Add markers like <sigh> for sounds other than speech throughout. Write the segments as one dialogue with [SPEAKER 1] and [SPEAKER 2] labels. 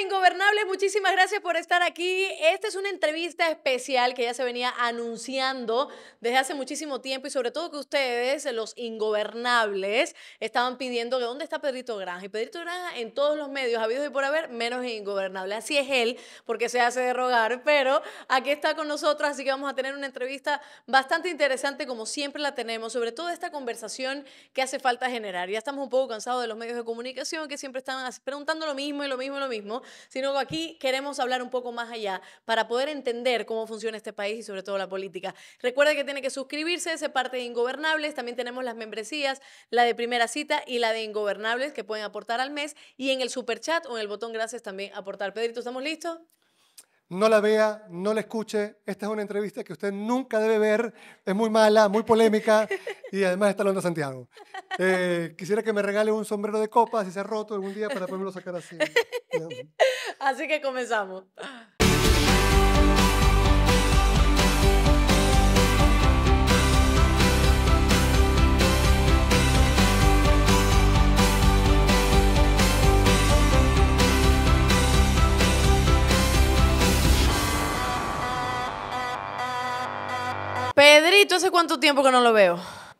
[SPEAKER 1] Ingobernables, muchísimas gracias por estar aquí. Esta es una entrevista especial que ya se venía anunciando desde hace muchísimo tiempo y sobre todo que ustedes, los Ingobernables, estaban pidiendo que dónde está Pedrito Granja. Y Pedrito Granja en todos los medios, Habido y por haber, menos Ingobernable. Así es él, porque se hace de rogar, pero aquí está con nosotros, así que vamos a tener una entrevista bastante interesante como siempre la tenemos, sobre todo esta conversación que hace falta generar. Ya estamos un poco cansados de los medios de comunicación que siempre están preguntando lo mismo y lo mismo y lo mismo sino que aquí queremos hablar un poco más allá para poder entender cómo funciona este país y sobre todo la política. recuerde que tiene que suscribirse, ese parte de Ingobernables, también tenemos las membresías, la de primera cita y la de Ingobernables que pueden aportar al mes y en el super chat o en el botón gracias también aportar. Pedrito, ¿estamos listos?
[SPEAKER 2] no la vea, no la escuche. Esta es una entrevista que usted nunca debe ver. Es muy mala, muy polémica y además está Londa Santiago. Eh, quisiera que me regale un sombrero de copa si se ha roto algún día para poderlo sacar así. <laughs>
[SPEAKER 1] así que comenzamos. Pedrito, ¿hace cuánto tiempo que no lo veo?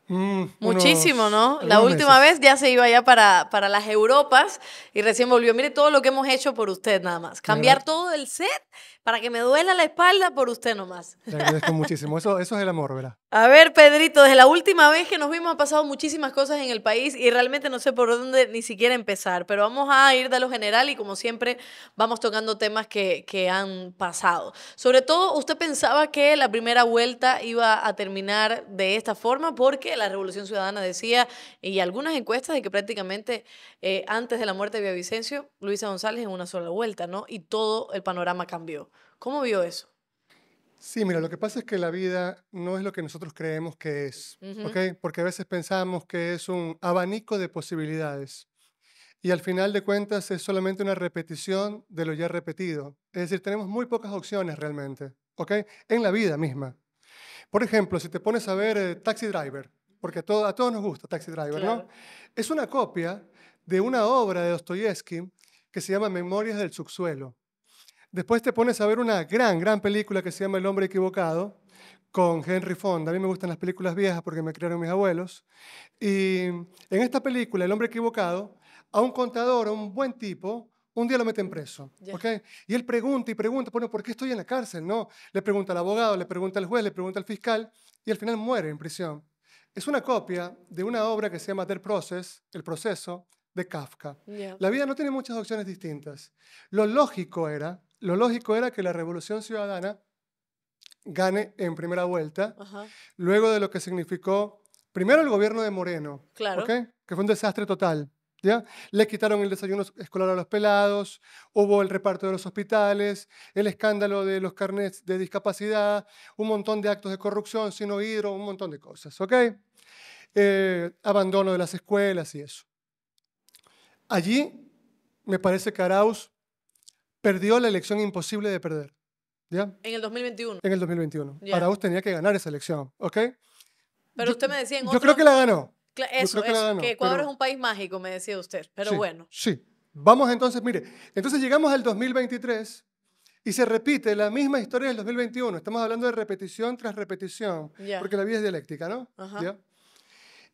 [SPEAKER 1] Mm, Muchísimo, ¿no? La última vez ya se iba allá para, para las Europas y recién volvió. Mire todo lo que hemos hecho por usted nada más. Cambiar todo el set, para que me duela la espalda por usted nomás.
[SPEAKER 2] Te agradezco muchísimo. Eso, es el amor, ¿verdad?
[SPEAKER 1] A ver, Pedrito, desde la última vez que nos vimos ha pasado muchísimas cosas en el país y realmente no sé por dónde ni siquiera empezar, pero vamos a ir de lo general y como siempre vamos tocando temas que, que han pasado. Sobre todo, usted pensaba que la primera vuelta iba a terminar de esta forma porque la Revolución Ciudadana decía y algunas encuestas de que prácticamente eh, antes de la muerte de Vicencio, Luisa González en una sola vuelta, ¿no? Y todo el panorama cambió. ¿Cómo vio eso?
[SPEAKER 2] Sí, mira, lo que pasa es que la vida no es lo que nosotros creemos que es, ¿ok? Porque a veces pensamos que es un abanico de posibilidades y al final de cuentas es solamente una repetición de lo ya repetido. Es decir, tenemos muy pocas opciones realmente, ¿ok? En la vida misma. Por ejemplo, si te pones a ver eh, Taxi Driver, porque a, todos nos gusta Taxi Driver, ¿no? Es una copia de una obra de Dostoyevsky que se llama Memorias del subsuelo. Después te pones a ver una gran, gran película que se llama El hombre equivocado con Henry Fonda. A mí me gustan las películas viejas porque me criaron mis abuelos. Y en esta película, El hombre equivocado, a un contador, a un buen tipo, un día lo meten preso. Y él pregunta y pregunta, bueno, ¿por qué estoy en la cárcel? No, le pregunta al abogado, le pregunta al juez, le pregunta al fiscal y al final muere en prisión. Es una copia de una obra que se llama The Process, El Proceso, de Kafka. La vida no tiene muchas opciones distintas. Lo lógico era, lo lógico era que la revolución ciudadana gane en primera vuelta, luego de lo que significó primero el gobierno de Moreno, que fue un desastre total. Le quitaron el desayuno escolar a los pelados, hubo el reparto de los hospitales, el escándalo de los carnets de discapacidad, un montón de actos de corrupción sin hidro, un montón de cosas, ¿ok? Eh, abandono de las escuelas y eso. Allí me parece que Arauz perdió la elección imposible de perder. ¿ya?
[SPEAKER 1] En el 2021.
[SPEAKER 2] En el 2021. Arauz tenía que ganar esa elección, ¿ok?
[SPEAKER 1] Pero usted me decía en otro... Yo creo que la ganó. Eso, que, Ecuador es un país mágico, me decía usted, pero bueno.
[SPEAKER 2] Sí. Vamos entonces, mire, entonces llegamos al 2023 y se repite la misma historia del 2021. Estamos hablando de repetición tras repetición, porque la vida es dialéctica, ¿no?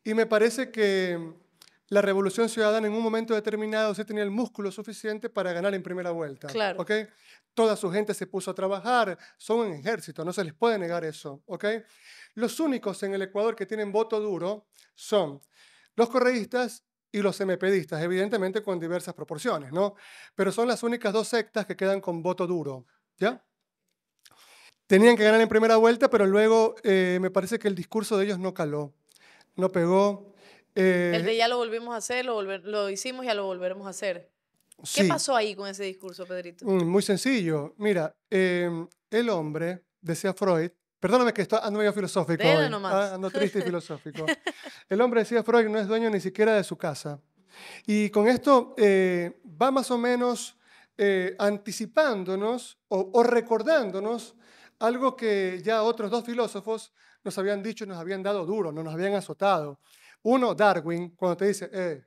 [SPEAKER 2] Y me parece que la revolución ciudadana en un momento determinado se tenía el músculo suficiente para ganar en primera vuelta. Claro. Toda su gente se puso a trabajar, son un ejército, no se les puede negar eso. Los únicos en el Ecuador que tienen voto duro son los correístas y los MPDistas, evidentemente con diversas proporciones, ¿no? Pero son las únicas dos sectas que quedan con voto duro, ¿ya? Tenían que ganar en primera vuelta, pero luego eh, me parece que el discurso de ellos no caló, no pegó el eh, de
[SPEAKER 1] ya lo volvimos a hacer, lo, hicimos y hicimos, ya lo volveremos a hacer. ¿Qué pasó ahí con ese discurso, Pedrito?
[SPEAKER 2] Mm, muy sencillo. Mira, em, el hombre, decía Freud, perdóname que estoy andando medio filosófico. Hoy, ah, ando triste y <laughs> filosófico. El hombre, decía Freud, no es dueño ni siquiera de su casa. Y con esto eh, va más o menos eh, anticipándonos o, o recordándonos algo que ya otros dos filósofos nos habían dicho, y nos habían dado duro, no nos habían azotado. Uno, Darwin, cuando te dice, eh,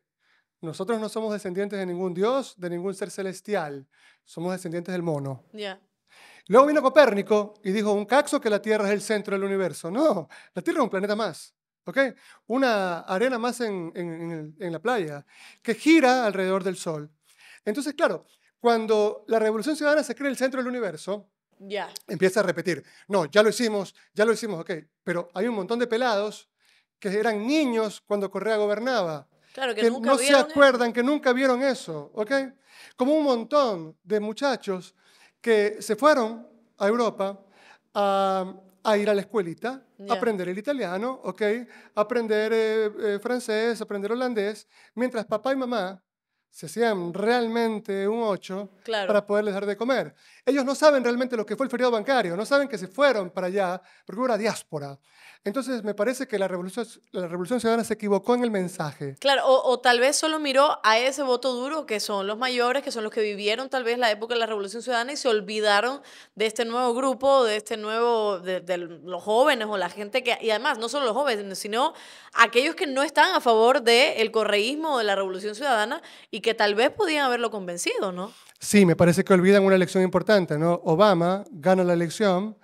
[SPEAKER 2] nosotros no somos descendientes de ningún dios, de ningún ser celestial, somos descendientes del mono. Luego vino Copérnico y dijo, un caxo que la Tierra es el centro del universo. No, la Tierra es un planeta más, ¿ok? Una arena más en, la playa que gira alrededor del Sol. Entonces, claro, cuando la Revolución Ciudadana se cree el centro del universo, empieza a repetir, no, ya lo hicimos, ya lo hicimos, ok, pero hay un montón de pelados que eran niños cuando Correa gobernaba.
[SPEAKER 1] Claro, que, que no se
[SPEAKER 2] acuerdan, que nunca vieron eso, ¿ok? Como un montón de muchachos que se fueron a Europa a, ir a la escuelita, a aprender el italiano, ¿ok? Aprender francés, eh, a eh, francés, aprender holandés, mientras papá y mamá se hacían realmente un ocho para poderles dar de comer. Ellos no saben realmente lo que fue el feriado bancario, no saben que se fueron para allá porque hubo una diáspora. Entonces, me parece que la Revolución, la revolución Ciudadana se equivocó en el mensaje.
[SPEAKER 1] Claro, o, tal vez solo miró a ese voto duro, que son los mayores, que son los que vivieron tal vez la época de la Revolución Ciudadana y se olvidaron de este nuevo grupo, de este nuevo, de, los jóvenes o la gente que, y además, no solo los jóvenes, sino aquellos que no están a favor del correísmo o de la Revolución Ciudadana y que tal vez podían haberlo convencido, ¿no?
[SPEAKER 2] Sí, me parece que olvidan una elección importante, ¿no? Obama gana la elección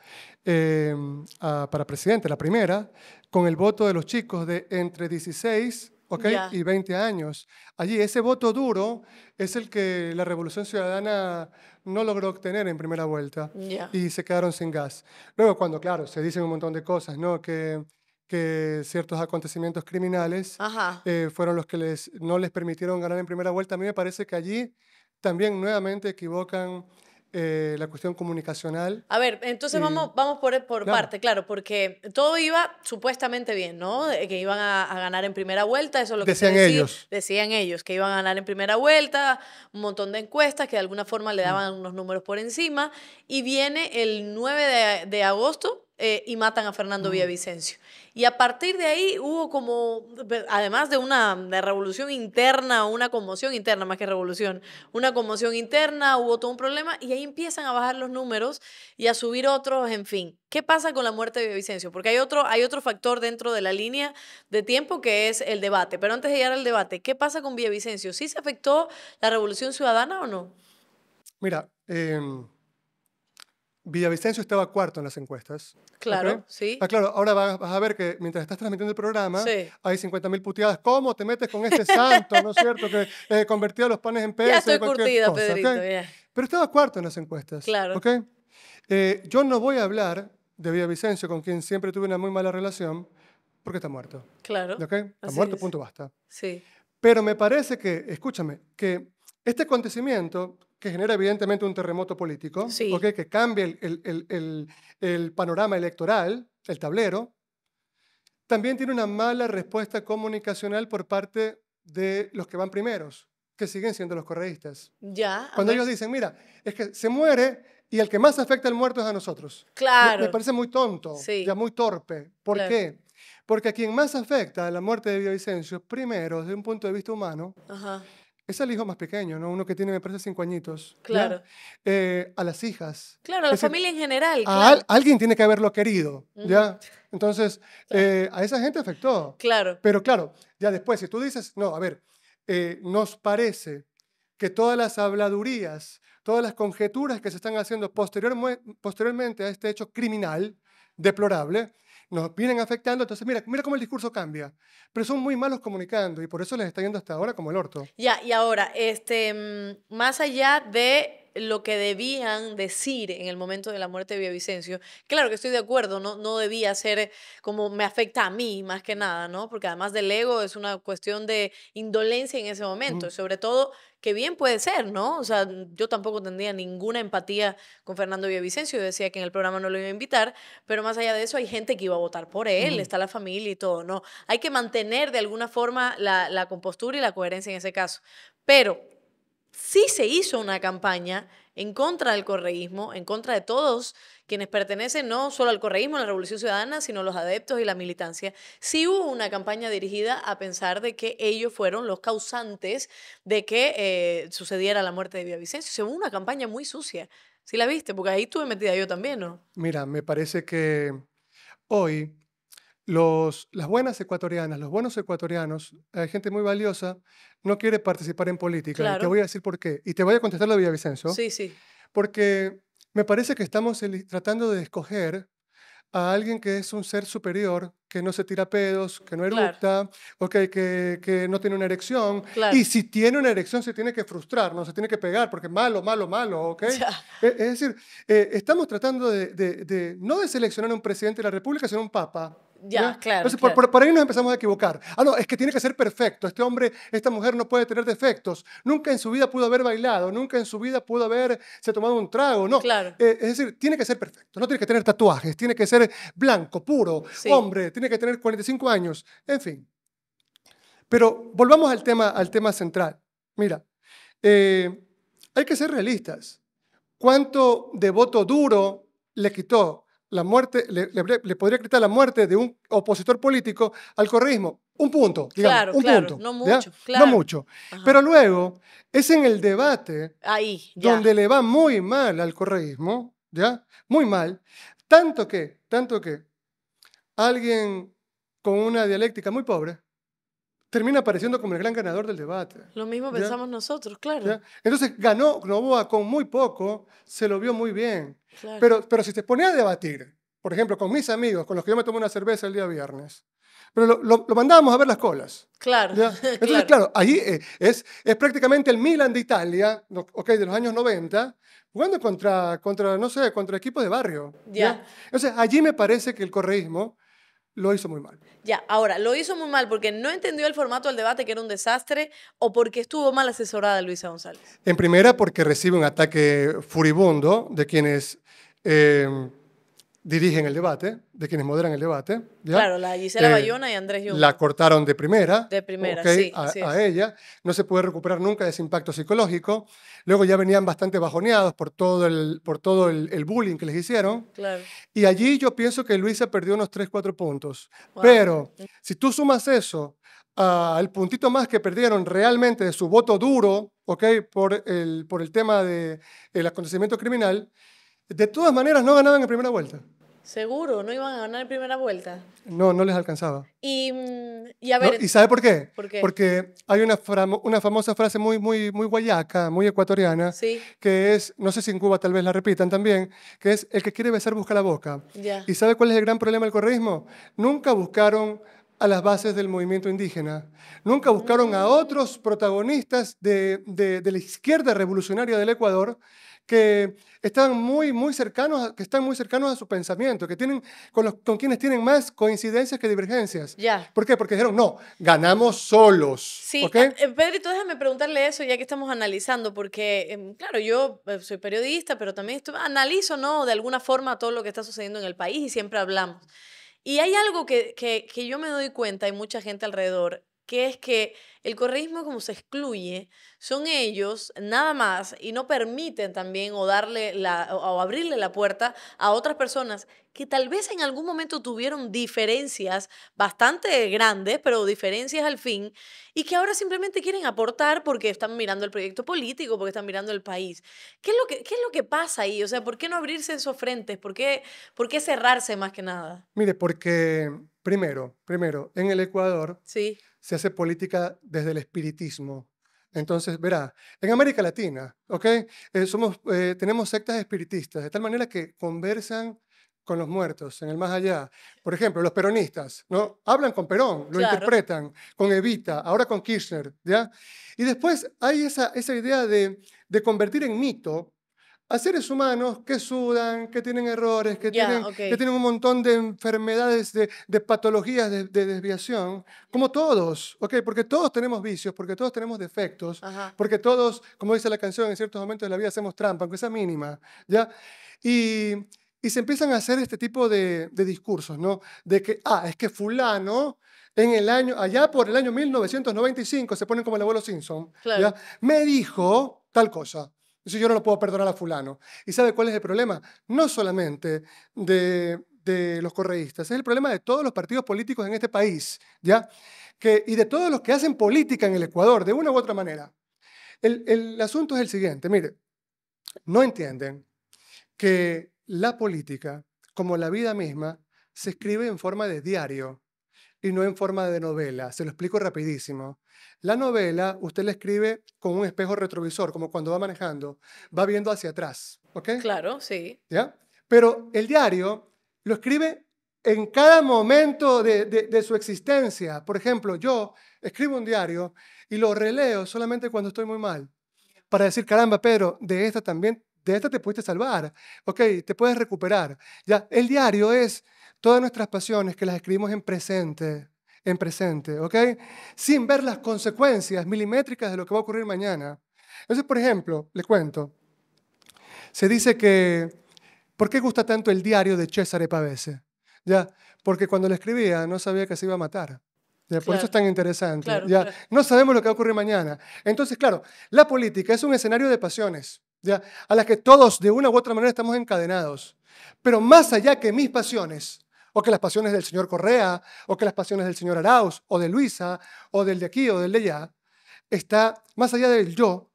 [SPEAKER 2] Em, para presidente, la primera, con el voto de los chicos de entre 16 okay, y 20 años. Allí ese voto duro es el que la Revolución Ciudadana no logró obtener en primera vuelta y se quedaron sin gas. Luego cuando, claro, se dicen un montón de cosas, ¿no? Que que ciertos acontecimientos criminales eh, fueron los que les, no les permitieron ganar en primera vuelta. A mí me parece que allí también nuevamente equivocan eh, la cuestión comunicacional.
[SPEAKER 1] A ver, entonces vamos, vamos por, por parte, claro, porque todo iba supuestamente bien, ¿no? Que iban a, ganar en primera vuelta, eso es lo que decían ellos. Decían ellos que iban a ganar en primera vuelta, un montón de encuestas que de alguna forma le mm. daban unos números por encima, y viene el 9 de, agosto eh, y matan a Fernando mm. Villavicencio. Y a partir de ahí hubo como, además de una revolución interna, una conmoción interna, más que revolución, una conmoción interna, hubo todo un problema y ahí empiezan a bajar los números y a subir otros, en fin. ¿Qué pasa con la muerte de Vicencio? Porque hay otro, hay otro factor dentro de la línea de tiempo que es el debate. Pero antes de llegar al debate, ¿qué pasa con Vicencio? ¿Sí se afectó la revolución ciudadana o no?
[SPEAKER 2] Mira, em, Villavicencio estaba cuarto en las encuestas.
[SPEAKER 1] Claro, sí. Ah,
[SPEAKER 2] claro, ahora vas, a ver que mientras estás transmitiendo el programa, hay 50.000 puteadas. ¿Cómo te metes con este santo, no es cierto? Que eh, convertía los panes en peces? Ya estoy curtida, Pedrito, Pero estaba cuarto en las encuestas. Claro. ¿okay? Eh, yo no voy a hablar de Villavicencio, con quien siempre tuve una muy mala relación, porque está muerto.
[SPEAKER 1] Claro. Está muerto, punto, basta. Sí.
[SPEAKER 2] Pero me parece que, escúchame, que este acontecimiento que genera evidentemente un terremoto político, sí. que que cambie el, el, el, panorama electoral, el tablero, también tiene una mala respuesta comunicacional por parte de los que van primeros, que siguen siendo los correístas.
[SPEAKER 1] Ya. Cuando ellos
[SPEAKER 2] dicen, mira, es que se muere y el que más afecta al muerto es a nosotros. Claro. Me, parece muy tonto, ya muy torpe. ¿Por qué? Porque a quien más afecta a la muerte de es primero, desde un punto de vista humano, Ajá es el hijo más pequeño, ¿no? Uno que tiene, me parece, cinco añitos. Claro. Eh, a las hijas.
[SPEAKER 1] Claro, a la familia en general.
[SPEAKER 2] alguien tiene que haberlo querido, ¿ya? Entonces, <laughs> eh, a esa gente afectó. Claro. Pero claro, ya después, si tú dices, no, a ver, eh, nos parece que todas las habladurías, todas las conjeturas que se están haciendo posteriormente a este hecho criminal, deplorable, nos vienen afectando. Entonces, mira, mira cómo el discurso cambia. Pero son muy malos comunicando y por eso les está yendo hasta ahora como el orto.
[SPEAKER 1] Ya, y ahora, este, mm, más allá de lo que debían decir en el momento de la muerte de Villavicencio. Claro que estoy de acuerdo, no, no debía ser como me afecta a mí más que nada, ¿no? Porque además del ego es una cuestión de indolencia en ese momento, sobre todo que bien puede ser, ¿no? O sea, yo tampoco tendría ninguna empatía con Fernando Villavicencio, yo decía que en el programa no lo iba a invitar, pero más allá de eso hay gente que iba a votar por él, está la familia y todo, ¿no? Hay que mantener de alguna forma la, la compostura y la coherencia en ese caso. Pero sí se hizo una campaña en contra del correísmo, en contra de todos quienes pertenecen no solo al correísmo, a la Revolución Ciudadana, sino los adeptos y la militancia. Sí hubo una campaña dirigida a pensar de que ellos fueron los causantes de que eh, sucediera la muerte de Villavicencio. Se hubo una campaña muy sucia. ¿Sí la viste? Porque ahí estuve metida yo también, ¿no?
[SPEAKER 2] Mira, me parece que hoy los, las buenas ecuatorianas, los buenos ecuatorianos, hay gente muy valiosa, no quiere participar en política. Y te voy a decir por qué. Y te voy a contestar la de Villavicencio. Sí, sí. Porque me parece que estamos tratando de escoger a alguien que es un ser superior, que no se tira pedos, que no eructa, que, no tiene una erección. Y si tiene una erección se tiene que frustrar, no se tiene que pegar, porque malo, malo, malo, ¿ok? <laughs> E, es, decir, eh, estamos tratando de, de, no de seleccionar un presidente de la República, sino un papa claro. Entonces, Por, ahí nos empezamos a equivocar. Ah, no, es que tiene que ser perfecto. Este hombre, esta mujer no puede tener defectos. Nunca en su vida pudo haber bailado, nunca en su vida pudo haberse tomado un trago, ¿no? Eh, es decir, tiene que ser perfecto. No tiene que tener tatuajes, tiene que ser blanco, puro, hombre, tiene que tener 45 años, en fin. Pero volvamos al tema, central. Mira, eh, hay que ser realistas. ¿Cuánto de voto duro le quitó la muerte, le, podría acreditar la muerte de un opositor político al correísmo. Un punto, digamos, un punto. No mucho, Pero luego es en el debate
[SPEAKER 1] Ahí, donde
[SPEAKER 2] le va muy mal al correísmo, ¿ya? Muy mal. Tanto que, tanto que alguien con una dialéctica muy pobre termina apareciendo como el gran ganador del debate.
[SPEAKER 1] Lo mismo pensamos nosotros, claro.
[SPEAKER 2] Entonces ganó Novoa con muy poco, se lo vio muy bien. Pero, pero si te ponía a debatir, por ejemplo, con mis amigos, con los que yo me tomo una cerveza el día viernes, pero lo, mandábamos a ver las colas.
[SPEAKER 1] Claro. <laughs> Entonces,
[SPEAKER 2] claro, allí eh, es, es prácticamente el Milan de Italia, okay, de los años 90, jugando contra, contra, no sé, contra equipos de barrio. Ya. Entonces, allí me parece que el correísmo lo hizo muy mal.
[SPEAKER 1] Ya, ahora, lo hizo muy mal porque no entendió el formato del debate, que era un desastre, o porque estuvo mal asesorada Luisa González.
[SPEAKER 2] En primera, porque recibe un ataque furibundo de quienes eh, dirigen el debate, de quienes moderan el debate. Claro, la Gisela eh, Bayona
[SPEAKER 1] y Andrés Jung. La
[SPEAKER 2] cortaron de primera. De primera, sí, a, ella. No se puede recuperar nunca de ese impacto psicológico. Luego ya venían bastante bajoneados por todo el, por todo el, bullying que les hicieron. Claro. Y allí yo pienso que Luisa perdió unos 3, 4 puntos. Pero si tú sumas eso ah, al puntito más que perdieron realmente de su voto duro, ¿ok? Por el, por el tema del el acontecimiento criminal, de todas maneras, no ganaban en primera vuelta.
[SPEAKER 1] Seguro, no iban a ganar en primera vuelta.
[SPEAKER 2] No, no les alcanzaba.
[SPEAKER 1] Y, y a ver. ¿Y sabe por qué?
[SPEAKER 2] Porque hay una, una famosa frase muy, muy, muy guayaca, muy ecuatoriana, que es, no sé si en Cuba tal vez la repitan también, que es: el que quiere besar busca la boca. ¿Y sabe cuál es el gran problema del correísmo? Nunca buscaron a las bases del movimiento indígena. Nunca buscaron a mm. otros protagonistas de la izquierda revolucionaria del Ecuador que están muy, muy cercanos, que están muy cercanos a su pensamiento, que tienen con, los, con quienes tienen más coincidencias que divergencias. Ya. ¿Por qué? Porque dijeron, no, ganamos solos.
[SPEAKER 1] Sí, eh, Pedrito, déjame preguntarle eso ya que estamos analizando, porque, em, claro, yo eh, soy periodista, pero también analizo, ¿no? De alguna forma todo lo que está sucediendo en el país y siempre hablamos. Y hay algo que, que yo me doy cuenta, hay mucha gente alrededor, que es que el correísmo como se excluye, son ellos nada más y no permiten también o darle la, o abrirle la puerta a otras personas que tal vez en algún momento tuvieron diferencias bastante grandes, pero diferencias al fin, y que ahora simplemente quieren aportar porque están mirando el proyecto político, porque están mirando el país. ¿Qué es lo que, qué es lo que pasa ahí? O sea, ¿por qué no abrirse esos frentes? ¿Por ¿Por qué cerrarse más que nada?
[SPEAKER 2] Mire, porque Primero, primero, en el Ecuador sí. se hace política desde el espiritismo. Entonces, verá, en América Latina, ¿ok? Eh, eh, tenemos sectas espiritistas, de tal manera que conversan con los muertos, en el más allá. Por ejemplo, los peronistas, ¿no? Hablan con Perón, lo interpretan, con Evita, ahora con Kirchner, ¿ya? Y después hay esa, idea de convertir en mito a seres humanos que sudan, que tienen errores, que, tienen, que tienen un montón de enfermedades, de, patologías, de, desviación, como todos, ¿ok? Porque todos tenemos vicios, porque todos tenemos defectos, porque todos, como dice la canción, en ciertos momentos de la vida hacemos trampa, aunque sea mínima, ¿ya? Y, se empiezan a hacer este tipo de, discursos, ¿no? De que, ah, es que fulano en el año, allá por el año 1995, se ponen como el abuelo Simpson, me dijo tal cosa yo no lo puedo perdonar a fulano. ¿Y sabe cuál es el problema? No solamente de, los correístas, es el problema de todos los partidos políticos en este país, ¿ya? y de todos los que hacen política en el Ecuador, de una u otra manera. el asunto es el siguiente, mire, no entienden que la política, como la vida misma, se escribe en forma de diario y no en forma de novela. Se lo explico rapidísimo. La novela usted la escribe con un espejo retrovisor, como cuando va manejando, va viendo hacia atrás,
[SPEAKER 1] ¿ok? Claro, sí.
[SPEAKER 2] ¿Ya? Pero el diario lo escribe en cada momento de, su existencia. Por ejemplo, yo escribo un diario y lo releo solamente cuando estoy muy mal, para decir, caramba, pero de esta también, de esta te pudiste salvar, ok, te puedes recuperar. Ya, el diario es todas nuestras pasiones que las escribimos en presente, en presente, ¿ok? Sin ver las consecuencias milimétricas de lo que va a ocurrir mañana. Entonces, por ejemplo, les cuento, se dice que, ¿por qué gusta tanto el diario de César Pavese? Ya, porque cuando lo escribía no sabía que se iba a matar. Ya, por eso es tan interesante. ya, No sabemos lo que va a ocurrir mañana. Entonces, claro, la política es un escenario de pasiones, ya, a las que todos de una u otra manera estamos encadenados. Pero más allá que mis pasiones, o que las pasiones del señor Correa, o que las pasiones del señor Arauz, o de Luisa, o del de aquí, o del de allá, está más allá del yo,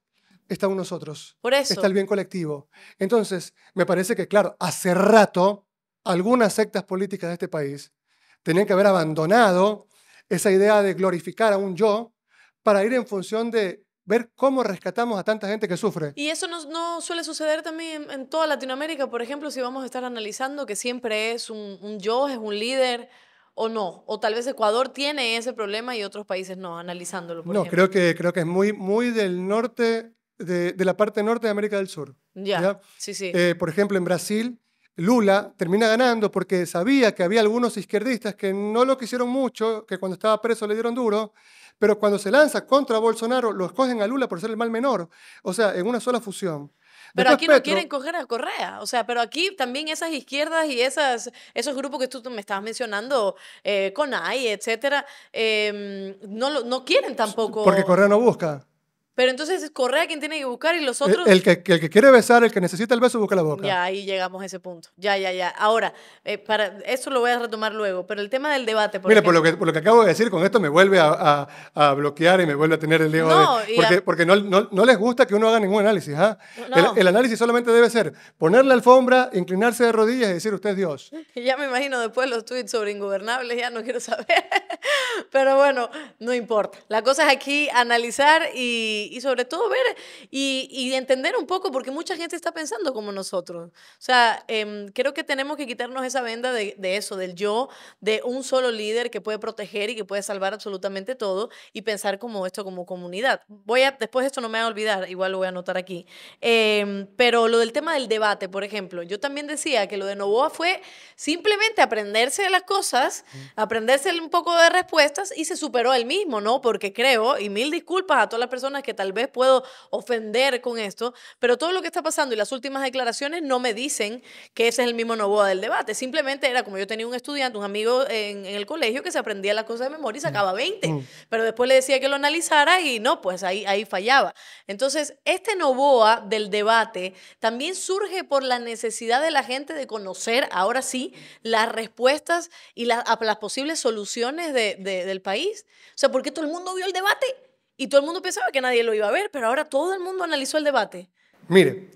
[SPEAKER 2] está un nosotros. Por eso. Está el bien colectivo. Entonces, me parece que, claro, hace rato algunas sectas políticas de este país tenían que haber abandonado esa idea de glorificar a un yo para ir en función de ver cómo rescatamos a tanta gente que sufre.
[SPEAKER 1] Y eso no, suele suceder también en, toda Latinoamérica, por ejemplo, si vamos a estar analizando que siempre es un, yo, es un líder o no, o tal vez Ecuador tiene ese problema y otros países no, analizándolo. Por no, creo
[SPEAKER 2] que, creo que es muy, muy del norte, de, la parte norte de América del Sur.
[SPEAKER 1] Ya, sí, sí. Eh,
[SPEAKER 2] por ejemplo, en Brasil Lula termina ganando porque sabía que había algunos izquierdistas que no lo quisieron mucho, que cuando estaba preso le dieron duro, pero cuando se lanza contra Bolsonaro lo escogen a Lula por ser el mal menor, o sea, en una sola fusión. Pero aquí no quieren
[SPEAKER 1] coger a Correa. O sea, pero aquí también esas izquierdas y esos grupos que tú me estabas mencionando, eh, CONAI, etcétera, em, no, no quieren tampoco. Porque
[SPEAKER 2] Correa no busca.
[SPEAKER 1] Pero entonces es Correa quien tiene que buscar y los otros... El,
[SPEAKER 2] que, el que quiere besar, el que necesita el beso, busca la boca. Ya,
[SPEAKER 1] ahí llegamos a ese punto. Ya, ya, ya. Ahora, eh, para, eso lo voy a retomar luego, pero el tema del debate... mira por lo, que,
[SPEAKER 2] por lo que acabo de decir, con esto me vuelve a, a, bloquear y me vuelve a tener el ego de, Porque, no, no, no, les gusta que uno haga ningún análisis. ¿ah? El, análisis solamente debe ser poner la alfombra, inclinarse de rodillas y decir, usted es Dios.
[SPEAKER 1] <laughs> Ya me imagino después los tweets sobre ingobernables, ya no quiero saber. <laughs> pero bueno, no importa. La cosa es aquí analizar y y, sobre todo ver y, entender un poco, porque mucha gente está pensando como nosotros. O sea, em, creo que tenemos que quitarnos esa venda de, eso, del yo, de un solo líder que puede proteger y que puede salvar absolutamente todo y pensar como esto, como comunidad. Voy a, después esto no me va a olvidar, igual lo voy a anotar aquí. Em, pero lo del tema del debate, por ejemplo, yo también decía que lo de Novoa fue simplemente aprenderse de las cosas, aprenderse un poco de respuestas y se superó él mismo, ¿no? Porque creo, y mil disculpas a todas las personas que que tal vez puedo ofender con esto, pero todo lo que está pasando y las últimas declaraciones no me dicen que ese es el mismo Novoa del debate. Simplemente era como yo tenía un estudiante, un amigo en, el colegio que se aprendía las cosas de memoria y sacaba 20, mm. pero después le decía que lo analizara y no, pues ahí, ahí fallaba. Entonces, este Novoa del debate también surge por la necesidad de la gente de conocer ahora sí las respuestas y las, posibles soluciones del país. O sea, ¿por qué todo el mundo vio el debate? Y todo el mundo pensaba que nadie lo iba a ver, pero ahora todo el mundo analizó el debate.
[SPEAKER 2] Mire,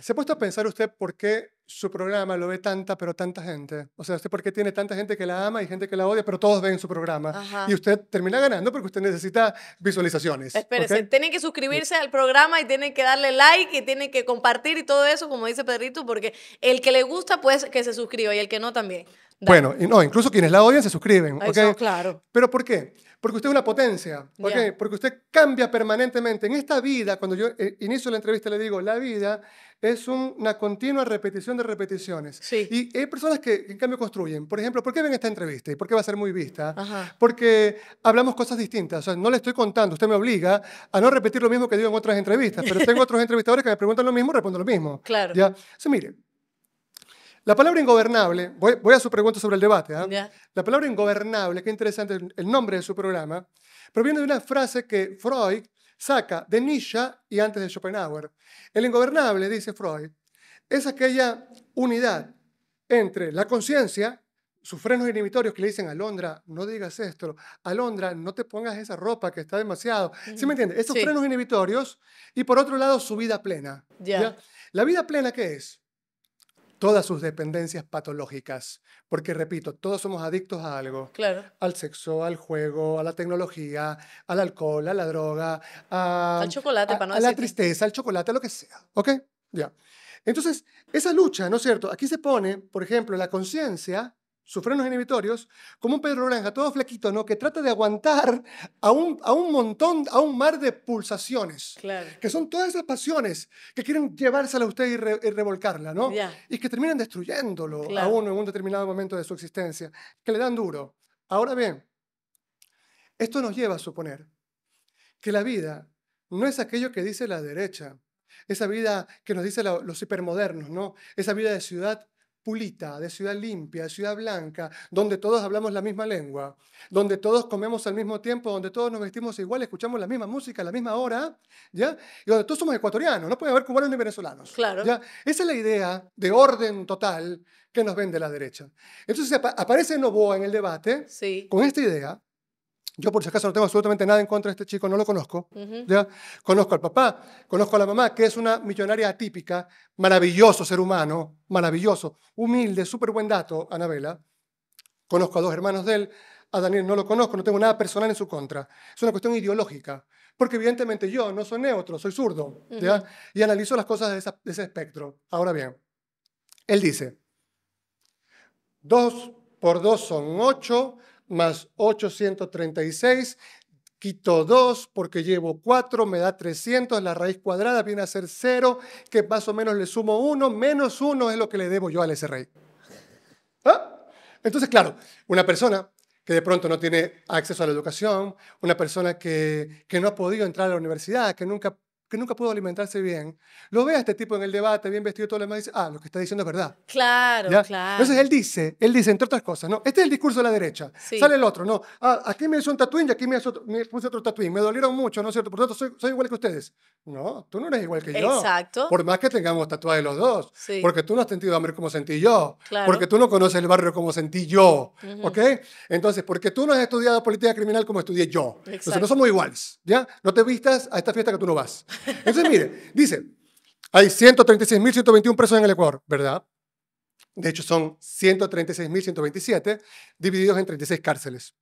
[SPEAKER 2] ¿se ha puesto a pensar usted por qué su programa lo ve tanta, pero tanta gente? O sea, ¿usted por qué tiene tanta gente que la ama y gente que la odia, pero todos ven su programa? Y usted termina ganando porque usted necesita visualizaciones. Espérese,
[SPEAKER 1] tienen que suscribirse al programa y tienen que darle like y tienen que compartir y todo eso, como dice Pedrito, porque el que le gusta, pues que se suscriba y el que no también.
[SPEAKER 2] Bueno, no, incluso quienes la odian se suscriben. Eso, claro. ¿Pero por qué? Porque usted es una potencia, ¿okay? porque usted cambia permanentemente. En esta vida, cuando yo eh, inicio la entrevista, le digo, la vida es una continua repetición de repeticiones. Sí. Y hay personas que, en cambio, construyen. Por ejemplo, ¿por qué ven esta entrevista? ¿Y por qué va a ser muy vista? Ajá. Porque hablamos cosas distintas. O sea, no le estoy contando, usted me obliga a no repetir lo mismo que digo en otras entrevistas, pero tengo <laughs> otros entrevistadores que me preguntan lo mismo, respondo lo mismo. Claro. ¿ya? O mire, la palabra ingobernable, voy, a su pregunta sobre el debate. ¿ah? La palabra ingobernable, qué interesante el nombre de su programa, proviene de una frase que Freud saca de Nietzsche y antes de Schopenhauer. El ingobernable, dice Freud, es aquella unidad entre la conciencia, sus frenos inhibitorios que le dicen, a Londra no digas esto, a Londra no te pongas esa ropa que está demasiado. ¿Sí me entiendes? Esos frenos inhibitorios y por otro lado su vida plena. ¿ya? ¿La vida plena qué es? todas sus dependencias patológicas, porque repito, todos somos adictos a algo, claro. al sexo, al juego, a la tecnología, al alcohol, a la droga, a, al chocolate, para no a la tristeza, al chocolate, a lo que sea, ¿ok? Ya. Entonces, esa lucha, ¿no es cierto? Aquí se pone, por ejemplo, la conciencia sus frenos inhibitorios, como un Pedro Granja, todo flaquito, ¿no? Que trata de aguantar a un, a un montón, a un mar de pulsaciones. Que son todas esas pasiones que quieren llevársela a usted y, revolcarla, ¿no? Y que terminan destruyéndolo a uno en un determinado momento de su existencia, que le dan duro. Ahora bien, esto nos lleva a suponer que la vida no es aquello que dice la derecha, esa vida que nos dicen los hipermodernos, ¿no? Esa vida de ciudad pulita, de ciudad limpia, de ciudad blanca, donde todos hablamos la misma lengua, donde todos comemos al mismo tiempo, donde todos nos vestimos igual, escuchamos la misma música a la misma hora, ¿ya? Y donde todos somos ecuatorianos, no puede haber cubanos ni venezolanos. Claro. Esa es la idea de orden total que nos vende la derecha. Entonces aparece Novoa en el debate con esta idea yo por si acaso no tengo absolutamente nada en contra de este chico, no lo conozco. ¿ya? Conozco al papá, conozco a la mamá, que es una millonaria atípica, maravilloso ser humano, maravilloso, humilde, súper buen dato, Anabela. Conozco a dos hermanos de él, a Daniel no lo conozco, no tengo nada personal en su contra. Es una cuestión ideológica, porque evidentemente yo no soy neutro, soy zurdo, y analizo las cosas de, de ese espectro. Ahora bien, él dice, dos por dos son ocho, más 836, quito 2 porque llevo 4, me da 300, la raíz cuadrada viene a ser 0, que más o menos le sumo 1, menos 1 es lo que le debo yo al SRI. rey. ¿Ah? Entonces, claro, una persona que de pronto no tiene acceso a la educación, una persona que, que no ha podido entrar a la universidad, que nunca que nunca pudo alimentarse bien, lo ve a este tipo en el debate, bien vestido, todo lo demás, y dice, ah, lo que está diciendo es verdad.
[SPEAKER 1] Claro, claro. Entonces
[SPEAKER 2] él dice, él dice, entre otras cosas, no, este es el discurso de la derecha. Sale el otro, no, ah, aquí me hizo un tatuín y aquí me, hizo otro, me puse otro tatuín, me dolieron mucho, ¿no es cierto? Por lo tanto, soy, soy, igual que ustedes. No, tú no eres igual que yo. Exacto. Por más que tengamos tatuajes los dos, porque tú no has sentido hambre como sentí yo, claro. porque tú no conoces el barrio como sentí yo, ¿ok? Entonces, porque tú no has estudiado política criminal como estudié yo. Exacto. Entonces, no somos iguales, ¿ya? No te vistas a esta fiesta que tú no vas. Entonces, mire, dice, hay 136.121 presos en el Ecuador, ¿verdad? De hecho, son 136.127 divididos en 36 cárceles.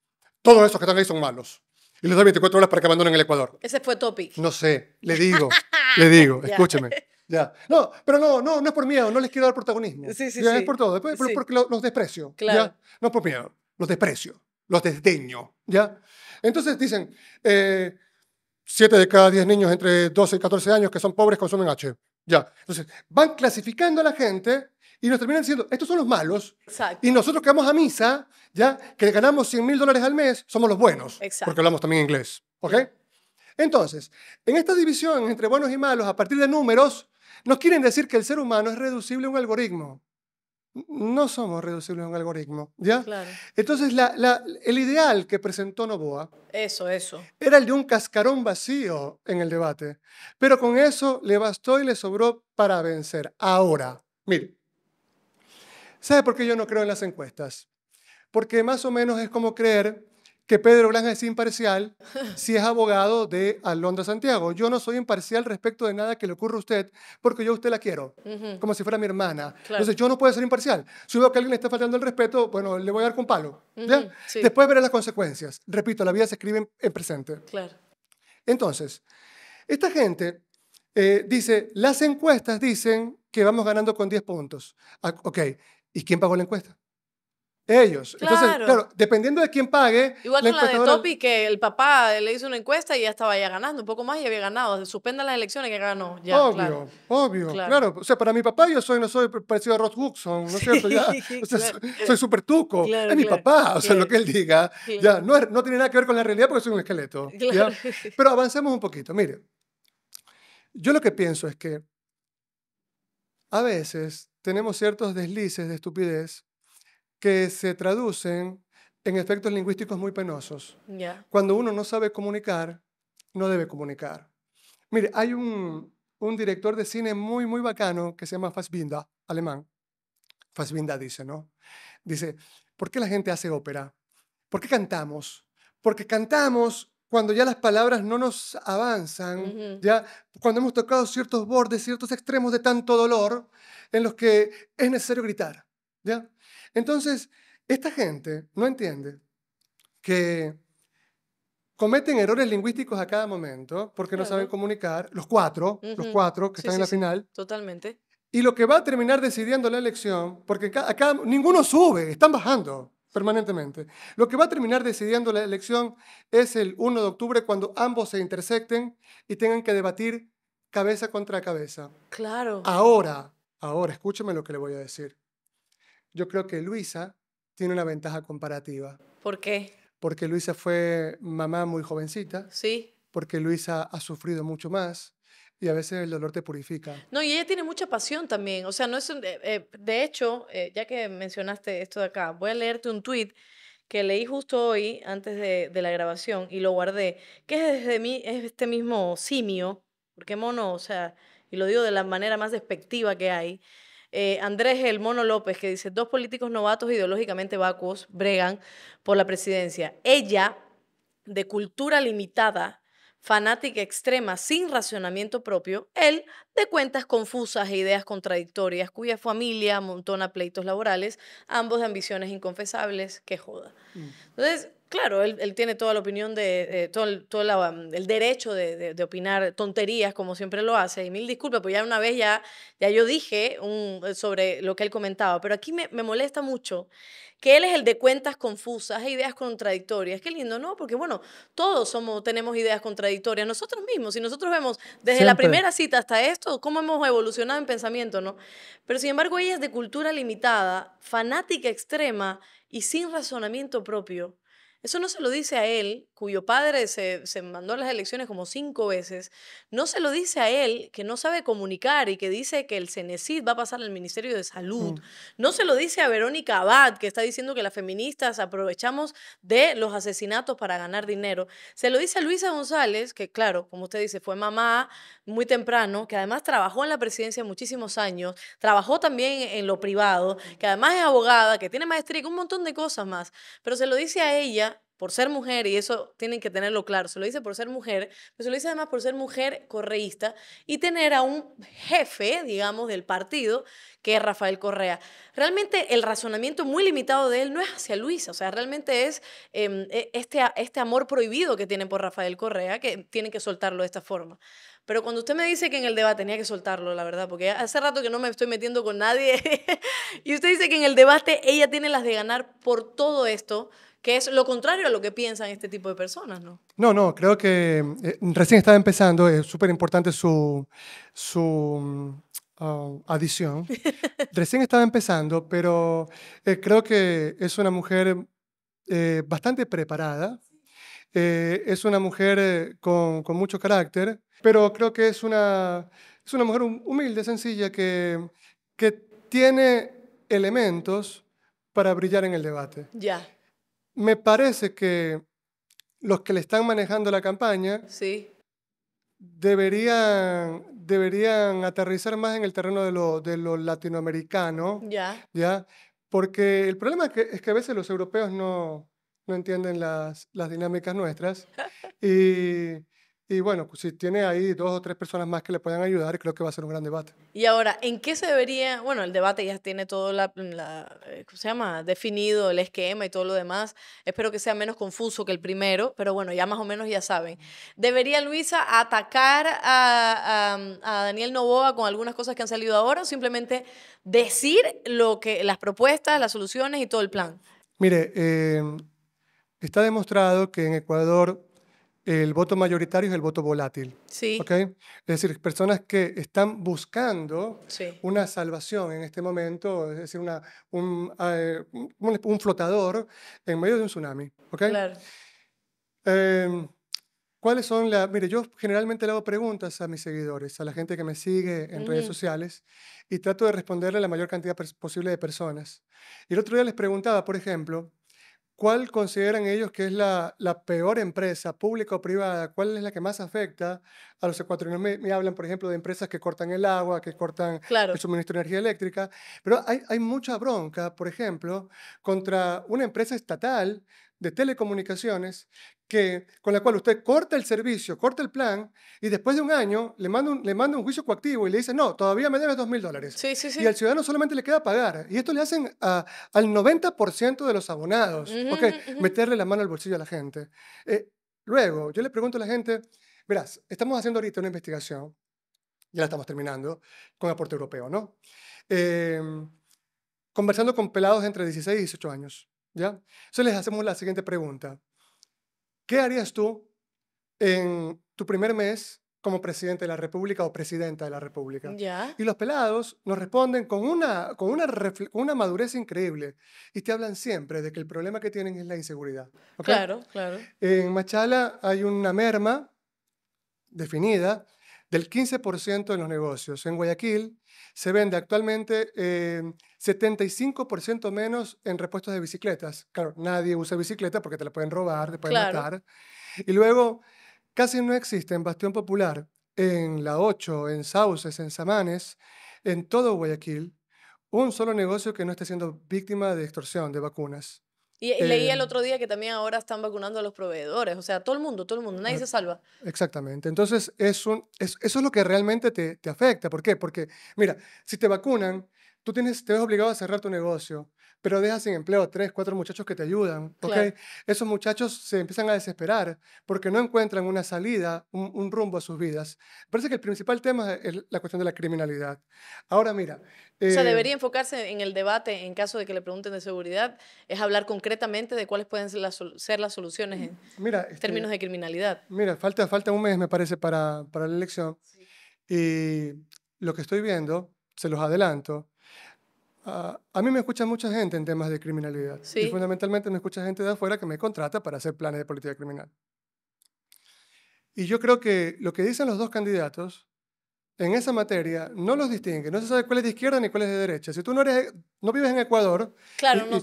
[SPEAKER 2] Todos esos que están ahí son malos. Y les da 24 horas para que abandonen el Ecuador.
[SPEAKER 1] Ese fue topic.
[SPEAKER 2] No sé, le digo, <laughs> le digo, escúcheme. Ya. No, pero no, no, no es por miedo, no les quiero dar protagonismo. Sí, sí, sí. Es por todo, después, porque los desprecio. Claro. No es por miedo, los desprecio, los desdeño. ¿ya? Entonces dicen, eh, 7 de cada diez niños entre 12 y 14 años que son pobres consumen H. Ya. Entonces, van clasificando a la gente y nos terminan diciendo, estos son los malos. Y nosotros que vamos a misa, ya, que ganamos 100 mil dólares al mes, somos los buenos. Porque hablamos también inglés. ¿Ok? Entonces, en esta división entre buenos y malos, a partir de números, nos quieren decir que el ser humano es reducible a un algoritmo no somos reducibles a un algoritmo, ¿ya? Entonces, el ideal que presentó Novoa
[SPEAKER 1] eso, eso.
[SPEAKER 2] era el de un cascarón vacío en el debate, pero con eso le bastó y le sobró para vencer. Ahora, mire, ¿sabe por qué yo no creo en las encuestas? Porque más o menos es como creer que Pedro Blanca es imparcial si es abogado de Alondra Santiago. Yo no soy imparcial respecto de nada que le ocurra a usted, porque yo a usted la quiero, como si fuera mi hermana. Entonces yo no puedo ser imparcial. Si veo que alguien le está faltando el respeto, bueno, le voy a dar con palo. Después veré las consecuencias. Repito, la vida se escribe en, presente. Claro. Entonces, esta gente eh, dice, las encuestas dicen que vamos ganando con 10 puntos. Ah, ok, ¿y quién pagó la encuesta? ellos. Entonces, claro, dependiendo de quién pague. Igual con la de Topi,
[SPEAKER 1] que el papá le hizo una encuesta y ya estaba ya ganando, un poco más y había ganado. Suspenda las elecciones que ganó. Ya, obvio,
[SPEAKER 2] obvio. Claro. O sea, para mi papá yo soy, no soy parecido a Rod Huxon, ¿no es cierto? <laughs> soy súper tuco. es mi papá, o sea, lo que él diga. Ya, no, tiene nada que ver con la realidad porque soy un esqueleto. Pero avancemos un poquito. Mire, yo lo que pienso es que a veces tenemos ciertos deslices de estupidez que se traducen en efectos lingüísticos muy penosos. Cuando uno no sabe comunicar, no debe comunicar. Mire, hay un, director de cine muy, muy bacano que se llama Fassbinder, alemán. Fassbinder dice, ¿no? Dice, ¿por qué la gente hace ópera? ¿Por qué cantamos? Porque cantamos cuando ya las palabras no nos avanzan, ya cuando hemos tocado ciertos bordes, ciertos extremos de tanto dolor en los que es necesario gritar, ¿ya? Entonces, esta gente no entiende que cometen errores lingüísticos a cada momento porque no saben comunicar, los cuatro, los cuatro que están en la final.
[SPEAKER 1] Totalmente.
[SPEAKER 2] Y lo que va a terminar decidiendo la elección, porque ninguno sube, están bajando permanentemente. Lo que va a terminar decidiendo la elección es el 1 de octubre cuando ambos se intersecten y tengan que debatir cabeza contra cabeza.
[SPEAKER 1] Claro. Ahora,
[SPEAKER 2] ahora, escúcheme lo que le voy a decir yo creo que Luisa tiene una ventaja comparativa. ¿Por qué? Porque Luisa fue mamá muy jovencita. Sí. Porque Luisa ha sufrido mucho más y a veces el dolor te purifica.
[SPEAKER 1] No, y ella tiene mucha pasión también. O sea, no es. Eh, eh, de hecho, eh, ya que mencionaste esto de acá, voy a leerte un tweet que leí justo hoy antes de, de la grabación y lo guardé, que es desde mí, es este mismo simio, porque mono, o sea, y lo digo de la manera más despectiva que hay eh, Andrés El López, que dice, dos políticos novatos ideológicamente vacuos bregan por la presidencia. Ella, de cultura limitada, fanática extrema, sin racionamiento propio, él, de cuentas confusas e ideas contradictorias, cuya familia amontona pleitos laborales, ambos de ambiciones inconfesables, que joda. Mm. Entonces, Claro, él, tiene toda la opinión de, todo, el, mm, derecho de, opinar tonterías como siempre lo hace. Y mil disculpas, pues ya una vez ya, ya yo dije eh, sobre lo que él comentaba, pero aquí me, molesta mucho que él es el de cuentas confusas e ideas contradictorias. Qué lindo, ¿no? Porque bueno, todos somos, tenemos ideas contradictorias, nosotros mismos. Si nosotros vemos desde la primera cita hasta esto, cómo hemos evolucionado en pensamiento, ¿no? Pero sin embargo, ella es de cultura limitada, fanática extrema y sin razonamiento propio. Eso no se lo dice a él, cuyo padre se, mandó a las elecciones como cinco veces. No se lo dice a él, que no sabe comunicar y que dice que el CENESID va a pasar al Ministerio de Salud. Mm. No se lo dice a Verónica Abad, que está diciendo que las feministas aprovechamos de los asesinatos para ganar dinero. Se lo dice a Luisa González, que claro, como usted dice, fue mamá muy temprano, que además trabajó en la presidencia muchísimos años, trabajó también en lo privado, que además es abogada, que tiene maestría, y un montón de cosas más. Pero se lo dice a ella por ser mujer, y eso tienen que tenerlo claro, se lo dice por ser mujer, pero se lo dice además por ser mujer correísta y tener a un jefe, digamos, del partido, que es Rafael Correa. Realmente el razonamiento muy limitado de él no es hacia Luisa, o sea, realmente es em, e, este, este amor prohibido que tiene por Rafael Correa, que tienen que soltarlo de esta forma. Pero cuando usted me dice que en el debate tenía que soltarlo, la verdad, porque hace rato que no me estoy metiendo con nadie, <laughs> y usted dice que en el debate ella tiene las de ganar por todo esto, que es lo contrario a lo que piensan este tipo de personas, ¿no?
[SPEAKER 2] No, no, creo que eh, recién estaba empezando, es súper importante su, su mm, ah, adición. <laughs> recién estaba empezando, pero eh, creo que es una mujer eh, bastante preparada, es una mujer con, con, mucho carácter, pero creo que es una, es una mujer humilde, sencilla, que, que tiene elementos para brillar en el debate. Ya me parece que los que le están manejando la campaña sí. deberían, deberían aterrizar más en el terreno de lo, de latinoamericano.
[SPEAKER 1] Ya.
[SPEAKER 2] Porque el problema es que, es que a veces los europeos no, no entienden las, las dinámicas nuestras. <laughs> y y bueno, pues, si tiene ahí dos o tres personas más que le puedan ayudar, creo que va a ser un gran debate.
[SPEAKER 1] Y ahora, ¿en qué se debería? Bueno, el debate ya tiene todo la, eh, ¿cómo se llama? Definido el esquema y todo lo demás. Espero que sea menos confuso que el primero, pero bueno, ya más o menos ya saben. ¿Debería Luisa atacar a, Daniel Novoa con algunas cosas que han salido ahora o simplemente decir lo que, las propuestas, las soluciones y todo el plan?
[SPEAKER 2] Mire, eh, está demostrado que en Ecuador el voto mayoritario es el voto volátil. Sí. ¿okay? Es decir, personas que están buscando una salvación en este momento, es decir, una, un, eh, flotador en medio de un tsunami. ¿okay? Claro. Em, ¿Cuáles son las...? Mire, yo generalmente le hago preguntas a mis seguidores, a la gente que me sigue en redes sociales, y trato de responderle a la mayor cantidad posible de personas. Y el otro día les preguntaba, por ejemplo, ¿Cuál consideran ellos que es la, la peor empresa, pública o privada? ¿Cuál es la que más afecta? a los ecuatorianos me, hablan, por ejemplo, de empresas que cortan el agua, que cortan el suministro de energía eléctrica, pero hay, mucha bronca, por ejemplo, contra una empresa estatal de telecomunicaciones que, con la cual usted corta el servicio, corta el plan, y después de un año le manda un, le manda un juicio coactivo y le dice, no, todavía me debes dos mil dólares. Y al ciudadano solamente le queda pagar. Y esto le hacen al 90% de los abonados, meterle la mano al bolsillo a la gente. Eh, luego, yo le pregunto a la gente, Verás, estamos haciendo ahorita una investigación, ya la estamos terminando, con aporte europeo, ¿no? Em, conversando con pelados entre 16 y 18 años, ¿ya? Entonces les hacemos la siguiente pregunta. ¿Qué harías tú en tu primer mes como presidente de la República o presidenta de la República. Y los pelados nos responden con una, con una, una madurez increíble y te hablan siempre de que el problema que tienen es la inseguridad. Claro, claro. En Machala hay una merma definida del 15% de los negocios. En Guayaquil se vende actualmente 75% eh, menos en repuestos de bicicletas. Claro, nadie usa bicicleta porque te la pueden robar, te pueden matar. Y luego, casi no existe en Bastión Popular, en La 8, en Sauces, en Samanes, en todo Guayaquil, un solo negocio que no esté siendo víctima de extorsión de vacunas.
[SPEAKER 1] Y, leí el eh, otro día que también ahora están vacunando a los proveedores, o sea, todo el mundo, todo el mundo, nadie se salva.
[SPEAKER 2] Exactamente, entonces eso es lo que realmente te, te afecta. ¿Por qué? Porque, mira, si te vacunan, tú tienes, te ves obligado a cerrar tu negocio, pero dejas sin empleo a tres, cuatro muchachos que te ayudan, ¿ok? Esos muchachos se empiezan a desesperar porque no encuentran una salida, un, rumbo a sus vidas. Parece que el principal tema es la cuestión de la criminalidad. Ahora mira... o sea, eh, debería
[SPEAKER 1] enfocarse en el debate, en caso de que le pregunten de seguridad, es hablar concretamente de cuáles pueden ser las, soluciones en
[SPEAKER 2] este, términos de
[SPEAKER 1] criminalidad.
[SPEAKER 2] Mira, falta, falta un mes, me parece, para, la elección. Y lo que estoy viendo, se los adelanto, Ah, a mí me escucha mucha gente en temas de criminalidad. Y fundamentalmente me escucha gente de afuera que me contrata para hacer planes de política criminal. Y yo creo que lo que dicen los dos candidatos en esa materia no los distingue. No se sabe cuál es de izquierda ni cuál es de derecha. Si tú no, eres, no vives en Ecuador. Claro, y, no,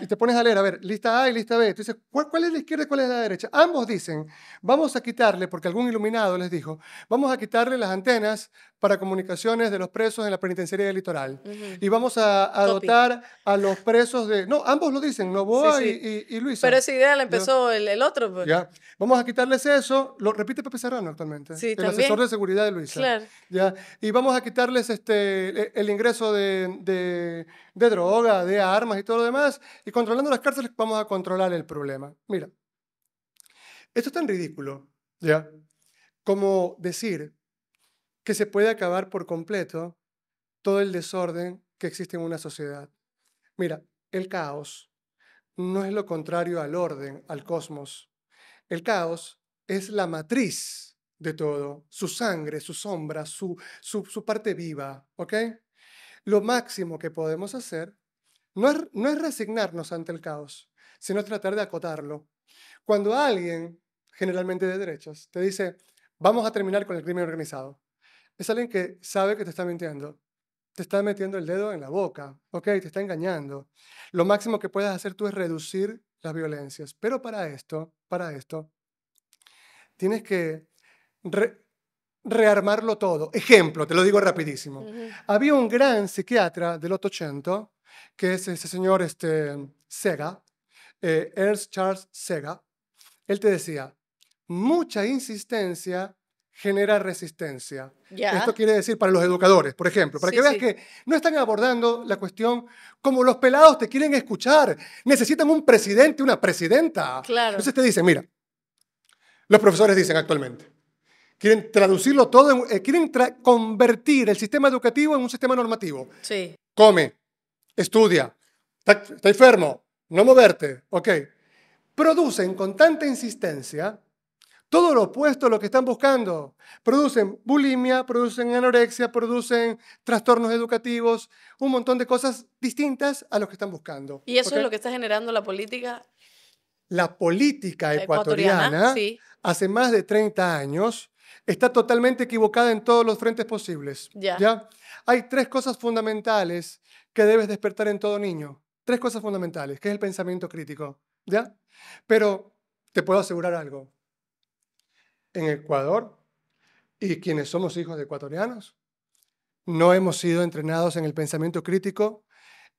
[SPEAKER 2] Y te pones a leer, a ver, lista A y lista B. Tú dices, ¿cuál, ¿cuál es la izquierda y cuál es la derecha? Ambos dicen, vamos a quitarle, porque algún iluminado les dijo, vamos a quitarle las antenas para comunicaciones de los presos en la penitenciaría del litoral. Y vamos a, dotar a los presos de... No, ambos lo dicen, Novoa Y, Luis Pero esa idea la empezó
[SPEAKER 1] el, otro. Pues. Ya.
[SPEAKER 2] Vamos a quitarles eso. Lo repite Pepe Serrano actualmente. Sí, el asesor de seguridad de Luis Claro. Ya. Y vamos a quitarles este, e, el, ingreso de, de droga, de armas y todo lo demás. Y controlando las cárceles vamos a controlar el problema. Mira. Esto es tan ridículo, ¿ya? Como decir que se puede acabar por completo todo el desorden que existe en una sociedad. Mira, el caos no es lo contrario al orden, al cosmos. El caos es la matriz de todo, su sangre, su sombra, su, su, parte viva, ¿ok? Lo máximo que podemos hacer no es, no es resignarnos ante el caos, sino tratar de acotarlo. Cuando alguien, generalmente de derechas, te dice, vamos a terminar con el crimen organizado, es alguien que sabe que te está mintiendo. Te está metiendo el dedo en la boca, ¿ok? Te está engañando. Lo máximo que puedes hacer tú es reducir las violencias. Pero para esto, para esto, tienes que rearmarlo todo. Ejemplo, te lo digo rapidísimo. Había un gran psiquiatra del 800, que es ese señor este, Sega, eh, Ernst Charles Sega. Él te decía, mucha insistencia genera resistencia. Esto quiere decir para los educadores, por ejemplo, para que vean que no están abordando la cuestión como los pelados te quieren escuchar, necesitan un presidente, una presidenta. Entonces te dicen, mira, los profesores dicen actualmente, quieren traducirlo todo, eh, quieren convertir el sistema educativo en un sistema normativo. Come, estudia, está enfermo, no moverte, ok. Producen con tanta insistencia todo lo opuesto a lo que están buscando. Producen bulimia, producen anorexia, producen trastornos educativos, un montón de cosas distintas a lo que están buscando. ¿Y eso es lo que
[SPEAKER 1] está generando la política?
[SPEAKER 2] La política ecuatoriana, hace más de 30 años está totalmente equivocada en todos los frentes posibles. ¿ya? Hay tres cosas fundamentales que debes despertar en todo niño. Tres cosas fundamentales, que es el pensamiento crítico. ¿Ya? Pero te puedo asegurar algo en Ecuador y quienes somos hijos de ecuatorianos. No hemos sido entrenados en el pensamiento crítico,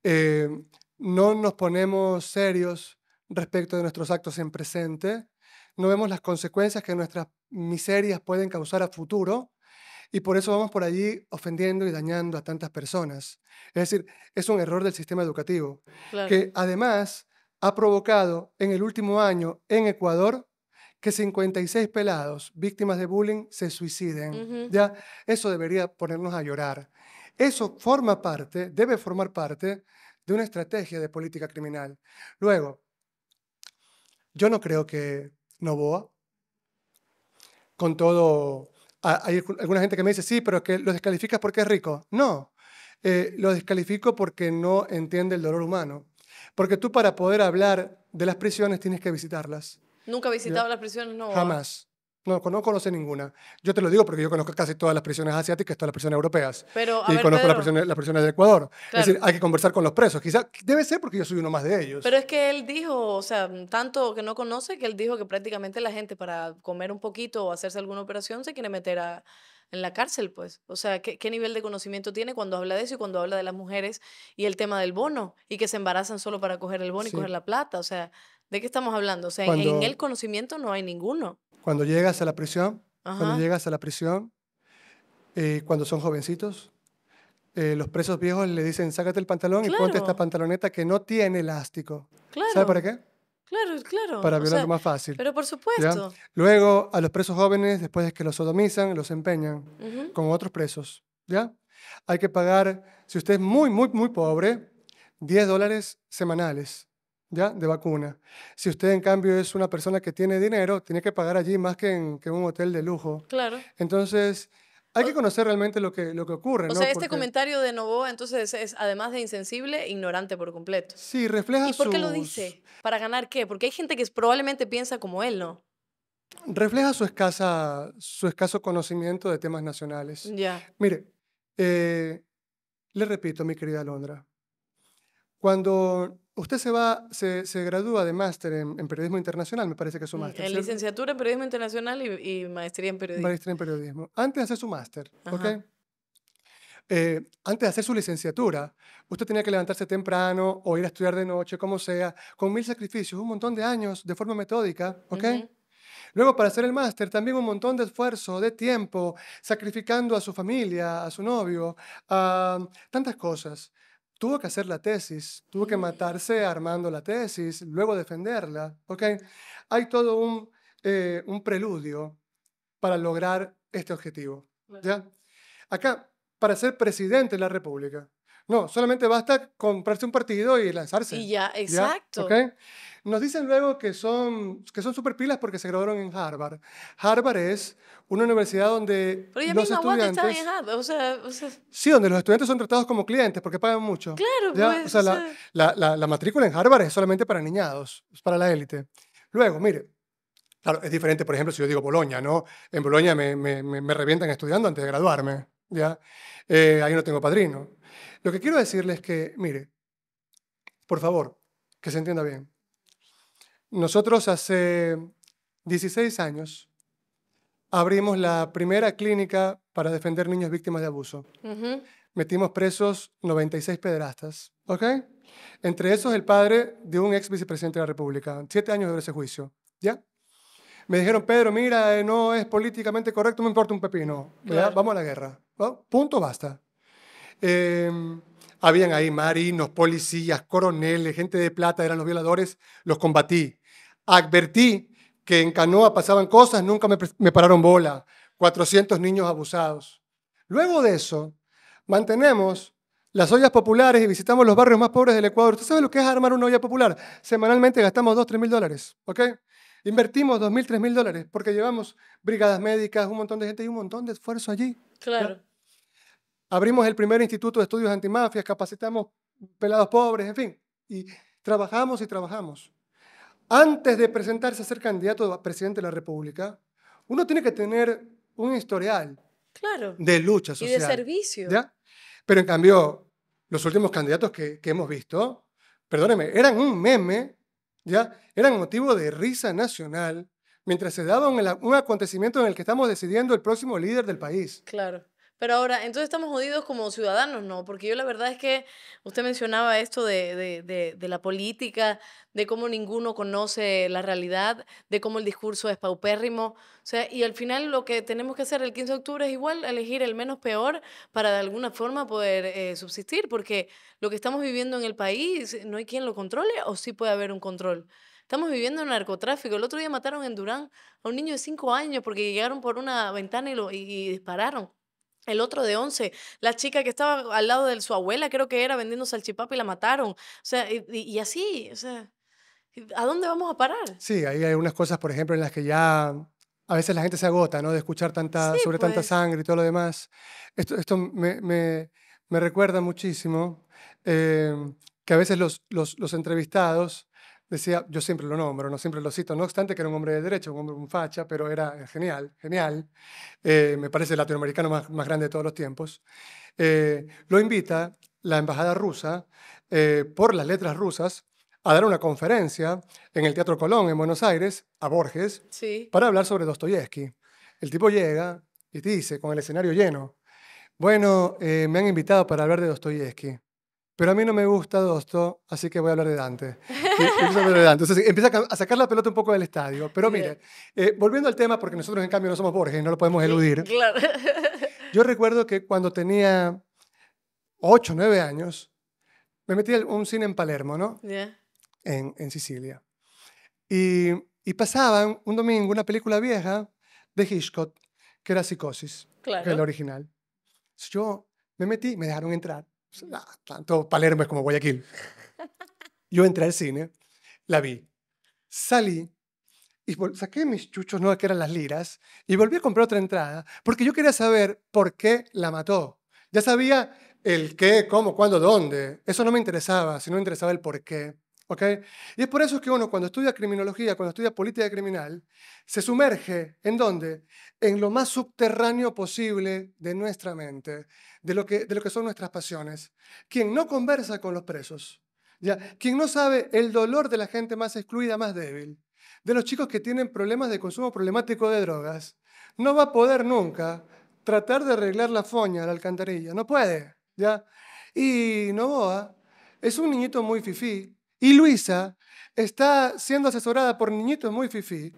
[SPEAKER 2] eh, no nos ponemos serios respecto de nuestros actos en presente, no vemos las consecuencias que nuestras miserias pueden causar a futuro y por eso vamos por allí ofendiendo y dañando a tantas personas. Es decir, es un error del sistema educativo que además ha provocado en el último año en Ecuador que 56 pelados víctimas de bullying se suiciden. ¿ya? Eso debería ponernos a llorar. Eso forma parte, debe formar parte de una estrategia de política criminal. Luego, yo no creo que Novoa, con todo, hay alguna gente que me dice, sí, pero que lo descalificas porque es rico. No, eh, lo descalifico porque no entiende el dolor humano. Porque tú para poder hablar de las prisiones tienes que visitarlas.
[SPEAKER 1] ¿Nunca visitado las prisiones? No. Jamás.
[SPEAKER 2] No, no conoce ninguna. Yo te lo digo porque yo conozco casi todas las prisiones asiáticas, todas las prisiones europeas. Pero, y conozco las prisiones, las de Ecuador. Es decir, hay que conversar con los presos. Quizá debe ser porque yo soy uno más de ellos. Pero
[SPEAKER 1] es que él dijo, o sea, tanto que no conoce, que él dijo que prácticamente la gente para comer un poquito o hacerse alguna operación se quiere meter a, en la cárcel, pues. O sea, ¿qué, nivel de conocimiento tiene cuando habla de eso y cuando habla de las mujeres y el tema del bono y que se embarazan solo para coger el bono y coger la plata? O sea, ¿De qué estamos hablando? O sea, en el conocimiento no hay ninguno.
[SPEAKER 2] Cuando llegas a la prisión,
[SPEAKER 1] cuando llegas
[SPEAKER 2] a la prisión, eh, cuando son jovencitos, eh, los presos viejos le dicen, sácate el pantalón y ponte esta pantaloneta que no tiene elástico.
[SPEAKER 1] ¿Sabe para qué? Claro, claro. Para violarlo más
[SPEAKER 2] fácil. Pero por supuesto. Luego, a los presos jóvenes, después de que los sodomizan, los empeñan con otros presos. ¿Ya? Hay que pagar, si usted es muy, muy, muy pobre, 10 dólares semanales. ¿ya? de vacuna. Si usted, en cambio, es una persona que tiene dinero, tiene que pagar allí más que en, un hotel de lujo. Claro. Entonces, hay que conocer realmente lo que, lo que ocurre. O sea, este
[SPEAKER 1] comentario de Novoa, entonces, es además de insensible, ignorante por completo. Sí, refleja ¿Y por qué lo dice? ¿Para ganar qué? Porque hay gente que probablemente piensa como él, ¿no?
[SPEAKER 2] Refleja su, escasa, su escaso conocimiento de temas nacionales. Ya. Mire, eh, le repito, mi querida Alondra, cuando Usted se va, se, gradúa de máster en, periodismo internacional, me parece que es su mm, máster. En
[SPEAKER 1] licenciatura en periodismo internacional y, maestría en periodismo.
[SPEAKER 2] Maestría en periodismo. Antes de hacer su máster, ¿ok? Eh, antes de hacer su licenciatura, usted tenía que levantarse temprano o ir a estudiar de noche, como sea, con mil sacrificios, un montón de años de forma metódica, ¿ok? Luego, para hacer el máster, también un montón de esfuerzo, de tiempo, sacrificando a su familia, a su novio, a tantas cosas tuvo que hacer la tesis, tuvo que matarse armando la tesis, luego defenderla. ¿okay? Hay todo un, eh, un preludio para lograr este objetivo. ¿ya? Acá, para ser presidente de la República. No, solamente basta comprarse un partido y lanzarse. Y
[SPEAKER 1] ya, exacto.
[SPEAKER 2] Nos dicen luego que son, que son super pilas porque se graduaron en Harvard. Harvard es una universidad donde los estudiantes... Sí, donde los estudiantes son tratados como clientes porque pagan mucho. Claro, Pues, la, matrícula en Harvard es solamente para niñados, es para la élite. Luego, mire, Claro, es diferente, por ejemplo, si yo digo Bolonia, ¿no? En Boloña me, me, revientan estudiando antes de graduarme, ¿ya? Eh, ahí no tengo padrino. Lo que quiero decirles es que, mire, por favor, que se entienda bien. Nosotros hace 16 años abrimos la primera clínica para defender niños víctimas de abuso. Metimos presos 96 pederastas, ¿ok? Entre esos el padre de un ex vicepresidente de la República, siete años de ese juicio, ¿ya? Me dijeron, Pedro, mira, eh, no es políticamente correcto, me importa un pepino, vamos a la guerra. Punto, basta. Em, habían ahí marinos, policías, coroneles, gente de plata, eran los violadores, los combatí. Advertí que en canoa pasaban cosas, nunca me, pararon bola. 400 niños abusados. Luego de eso, mantenemos las ollas populares y visitamos los barrios más pobres del Ecuador. ¿Usted sabe lo que es armar una olla popular? Semanalmente gastamos 2, 3 mil dólares, ¿ok? Invertimos 2 mil, 3 mil dólares porque llevamos brigadas médicas, un montón de gente y un montón de esfuerzo allí. Claro abrimos el primer instituto de estudios antimafias, capacitamos pelados pobres, en fin, y trabajamos y trabajamos. Antes de presentarse a ser candidato a presidente de la República, uno tiene que tener un historial claro. de lucha social. Y de
[SPEAKER 1] servicio.
[SPEAKER 2] ¿ya? Pero en cambio, los últimos candidatos que, hemos visto, perdóneme, eran un meme, ¿ya? eran motivo de risa nacional mientras se daba un acontecimiento en el que estamos decidiendo el próximo líder del país.
[SPEAKER 1] Claro. Pero ahora, entonces estamos jodidos como ciudadanos, ¿no? Porque yo la verdad es que usted mencionaba esto de, de, de, la política, de cómo ninguno conoce la realidad, de cómo el discurso es paupérrimo. O sea, y al final lo que tenemos que hacer el 15 de octubre es igual elegir el menos peor para de alguna forma poder eh, subsistir, porque lo que estamos viviendo en el país eh, no hay quien lo controle o sí puede haber un control. Estamos viviendo un narcotráfico. El otro día mataron en Durán a un niño de 5 años porque llegaron por una ventana y, lo, y dispararon. El otro de 11, la chica que estaba al lado de su abuela, creo que era, vendiendo salchipapa y la mataron. O sea, y, así, o sea, ¿a
[SPEAKER 2] dónde vamos a parar? Sí, ahí hay unas cosas, por ejemplo, en las que ya a veces la gente se agota, ¿no? De escuchar tanta, sobre tanta pues. sangre y todo lo demás. Esto, me, recuerda muchísimo eh, que a veces los, los, los entrevistados decía, yo siempre lo nombro, no siempre lo cito, no obstante que era un hombre de derecho, un hombre, con facha, pero era genial, genial, eh, me parece el latinoamericano más, grande de todos los tiempos, eh, lo invita la embajada rusa, eh, por las letras rusas, a dar una conferencia en el Teatro Colón, en Buenos Aires, a Borges, para hablar sobre Dostoyevsky. El tipo llega y te dice, con el escenario lleno, bueno, me han invitado para hablar de Dostoyevsky. Pero a mí no me gusta Dosto, así que voy a hablar de Dante. empieza a sacar la pelota un poco del estadio. Pero mire, eh, volviendo al tema, porque nosotros en cambio no somos Borges, no lo podemos eludir. Claro. Yo recuerdo que cuando tenía 8, 9 años, me metí a un cine en Palermo, ¿no? En, Sicilia. Y, y pasaban un domingo una película vieja de Hitchcock, que era Psicosis, claro. que era la original. yo me metí, me dejaron entrar. Pues, tanto Palermo es como Guayaquil. Yo entré al cine, la vi, salí y saqué mis chuchos, no que eran las liras, y volví a comprar otra entrada porque yo quería saber por qué la mató. Ya sabía el qué, cómo, cuándo, dónde. Eso no me interesaba, sino me interesaba el por qué. Y es por eso que uno cuando estudia criminología, cuando estudia política criminal, se sumerge en dónde? En lo más subterráneo posible de nuestra mente, de lo que, de lo que son nuestras pasiones. Quien no conversa con los presos, ¿ya? quien no sabe el dolor de la gente más excluida, más débil, de los chicos que tienen problemas de consumo problemático de drogas, no va a poder nunca tratar de arreglar la foña, la alcantarilla, no puede, ¿ya? Y Novoa es un niñito muy fifí, y Luisa está siendo asesorada por niñitos muy fifí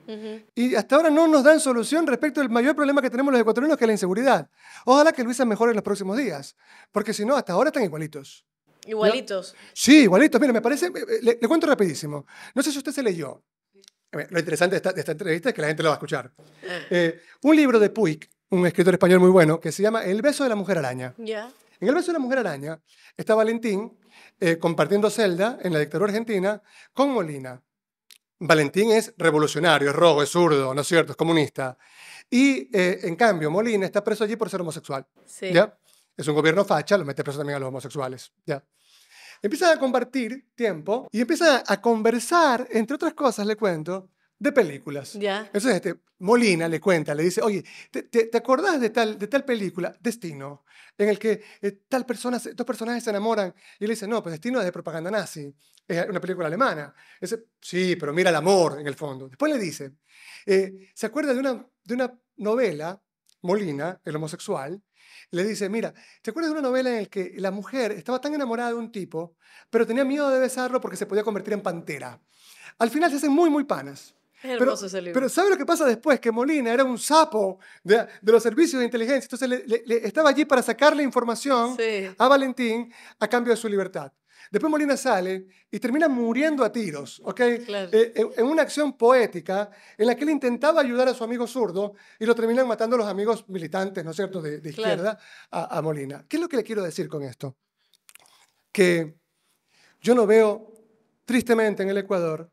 [SPEAKER 2] y hasta ahora no nos dan solución respecto al mayor problema que tenemos los ecuatorianos, que es la inseguridad. Ojalá que Luisa mejore en los próximos días, porque si no, hasta ahora están igualitos.
[SPEAKER 1] Igualitos.
[SPEAKER 2] Sí, igualitos. Mira, me parece, eh, eh, le, cuento rapidísimo. No sé si usted se leyó. Lo interesante de esta, entrevista es que la gente lo va a escuchar. Ah. Eh, un libro de Puig, un escritor español muy bueno, que se llama El beso de la mujer araña. Yeah. En El beso de la mujer araña está Valentín, eh, compartiendo celda en la dictadura argentina con Molina. Valentín es revolucionario, es rojo, es zurdo, ¿no es cierto? Es comunista. Y eh, en cambio, Molina está preso allí por ser homosexual. ¿ya? Es un gobierno facha, lo mete preso también a los homosexuales. ¿ya? Empiezan a compartir tiempo y empieza a conversar, entre otras cosas, le cuento, de películas. Entonces, este, Molina le cuenta, le dice, oye, ¿te, acordás de tal, de tal película, Destino, en el que eh, tal persona, dos personajes se enamoran? Y le dice, no, pues Destino es de propaganda nazi, es una película alemana. ese sí, pero mira el amor en el fondo. Después le dice, eh, ¿se acuerda de una, de una novela, Molina, el homosexual? Le dice, mira, ¿te acuerdas de una novela en la que la mujer estaba tan enamorada de un tipo, pero tenía miedo de besarlo porque se podía convertir en pantera? Al final se hacen muy, muy panas.
[SPEAKER 1] Pero, pero
[SPEAKER 2] ¿sabe lo que pasa después? Que Molina era un sapo de, los servicios de inteligencia. Entonces le, estaba allí para sacarle información a Valentín a cambio de su libertad. Después Molina sale y termina muriendo a tiros, ¿ok? Eh, eh, en, una acción poética en la que él intentaba ayudar a su amigo zurdo y lo terminan matando los amigos militantes, ¿no es cierto?, de, izquierda a, a Molina. ¿Qué es lo que le quiero decir con esto? Que yo no veo, tristemente, en el Ecuador,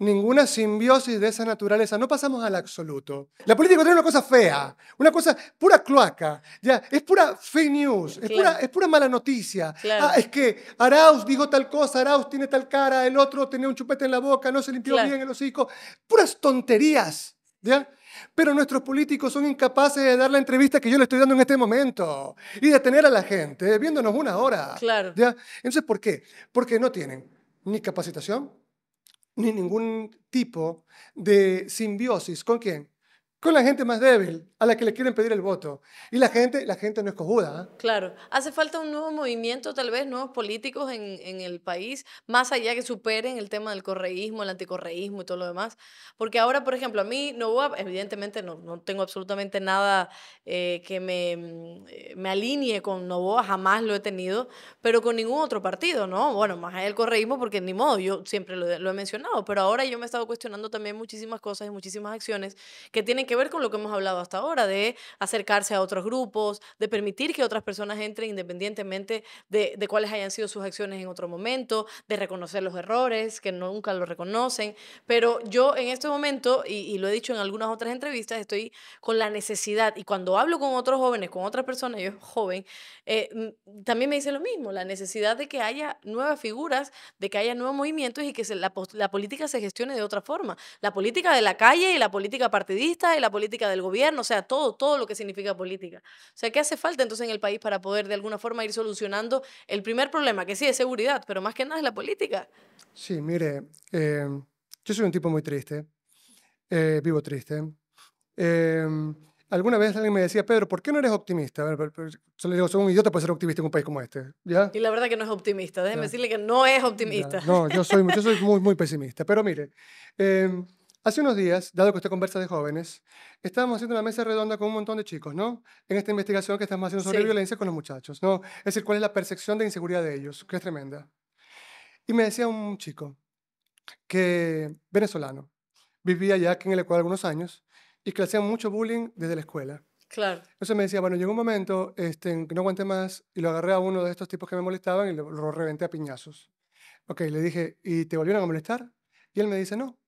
[SPEAKER 2] ninguna simbiosis de esa naturaleza. No pasamos al absoluto. La política tiene una cosa fea, una cosa pura cloaca, ya, es pura fake news, es, pura, mala noticia. Ah, es que Arauz dijo tal cosa, Arauz tiene tal cara, el otro tenía un chupete en la boca, no se limpió bien el hocico. Puras tonterías, ¿ya? Pero nuestros políticos son incapaces de dar la entrevista que yo le estoy dando en este momento y de tener a la gente viéndonos una hora. ¿ya? Entonces, ¿por qué? Porque no tienen ni capacitación, ni ningún tipo de simbiosis. ¿Con quién? con la gente más débil, a la que le quieren pedir el voto. Y la gente, la gente no es cojuda. ¿ah?
[SPEAKER 1] Claro. Hace falta un nuevo movimiento, tal vez, nuevos políticos en, el país, más allá que superen el tema del correísmo, el anticorreísmo y todo lo demás. Porque ahora, por ejemplo, a mí Novoa, evidentemente no, no tengo absolutamente nada eh, que me, eh, me, alinee con Novoa, jamás lo he tenido, pero con ningún otro partido, ¿no? Bueno, más allá del correísmo, porque ni modo, yo siempre lo, lo he mencionado, pero ahora yo me he estado cuestionando también muchísimas cosas y muchísimas acciones que tienen que que ver con lo que hemos hablado hasta ahora, de acercarse a otros grupos, de permitir que otras personas entren independientemente de, de cuáles hayan sido sus acciones en otro momento, de reconocer los errores, que nunca lo reconocen. Pero yo en este momento, y, lo he dicho en algunas otras entrevistas, estoy con la necesidad, y cuando hablo con otros jóvenes, con otras personas, yo <laughs> joven, eh, mm, también me dice lo mismo, la necesidad de que haya nuevas figuras, de que haya nuevos movimientos y que la, la política se gestione de otra forma. La política de la calle y la política partidista la política del gobierno, o sea, todo, todo lo que significa política. O sea, ¿qué hace falta entonces en el país para poder de alguna forma ir solucionando el primer problema, que sí es seguridad, pero más que nada es la política?
[SPEAKER 2] Sí, mire, em, yo soy un tipo muy triste, eh, vivo triste. Em, alguna vez alguien me decía, Pedro, ¿por qué no eres optimista? yo le digo, soy un idiota para ser optimista en un país como este.
[SPEAKER 1] ¿Ya? Y la verdad que no es optimista, déjeme decirle que no es optimista. No, yo soy,
[SPEAKER 2] soy muy, muy pesimista. Pero mire, em, Hace unos días, dado que usted conversa de jóvenes, estábamos haciendo una mesa redonda con un montón de chicos, ¿no? En esta investigación que estamos haciendo sobre violencia con los muchachos, ¿no? Es decir, cuál es la percepción de inseguridad de ellos, que es tremenda. Y me decía un chico que venezolano vivía ya aquí en el Ecuador algunos años y que le hacían mucho bullying desde la escuela. Claro. Entonces me decía, bueno, llegó un momento este, que no aguanté más y lo agarré a uno de estos tipos que me molestaban y lo, lo reventé a piñazos. Ok, le dije, ¿y te volvieron a molestar? Y él me dice, no,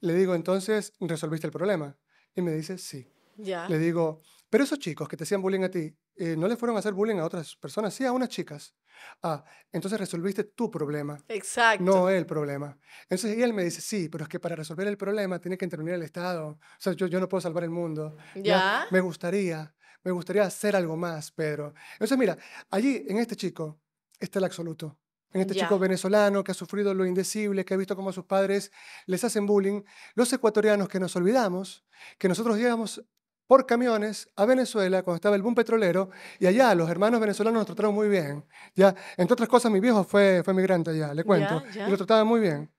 [SPEAKER 2] le digo, entonces, ¿resolviste el problema? Y me dice, sí. Ya. Le digo, pero esos chicos que te hacían bullying a ti, eh, ¿no le fueron a hacer bullying a otras personas? Sí, a unas chicas. Ah, entonces resolviste tu problema.
[SPEAKER 1] Exacto. No
[SPEAKER 2] el problema. Entonces, y él me dice, sí, pero es que para resolver el problema tiene que intervenir el Estado. O sea, yo, yo no puedo salvar el mundo. Ya. Me gustaría, me gustaría hacer algo más, Pedro. Entonces, mira, allí en este chico está el absoluto en este chico venezolano que ha sufrido lo indecible, que ha visto cómo sus padres les hacen bullying, los ecuatorianos que nos olvidamos, que nosotros llegamos por camiones a Venezuela cuando estaba el boom petrolero y allá los hermanos venezolanos nos trataron muy bien. Ya, entre otras cosas, mi viejo fue, fue migrante allá, le cuento, y lo trataba muy bien.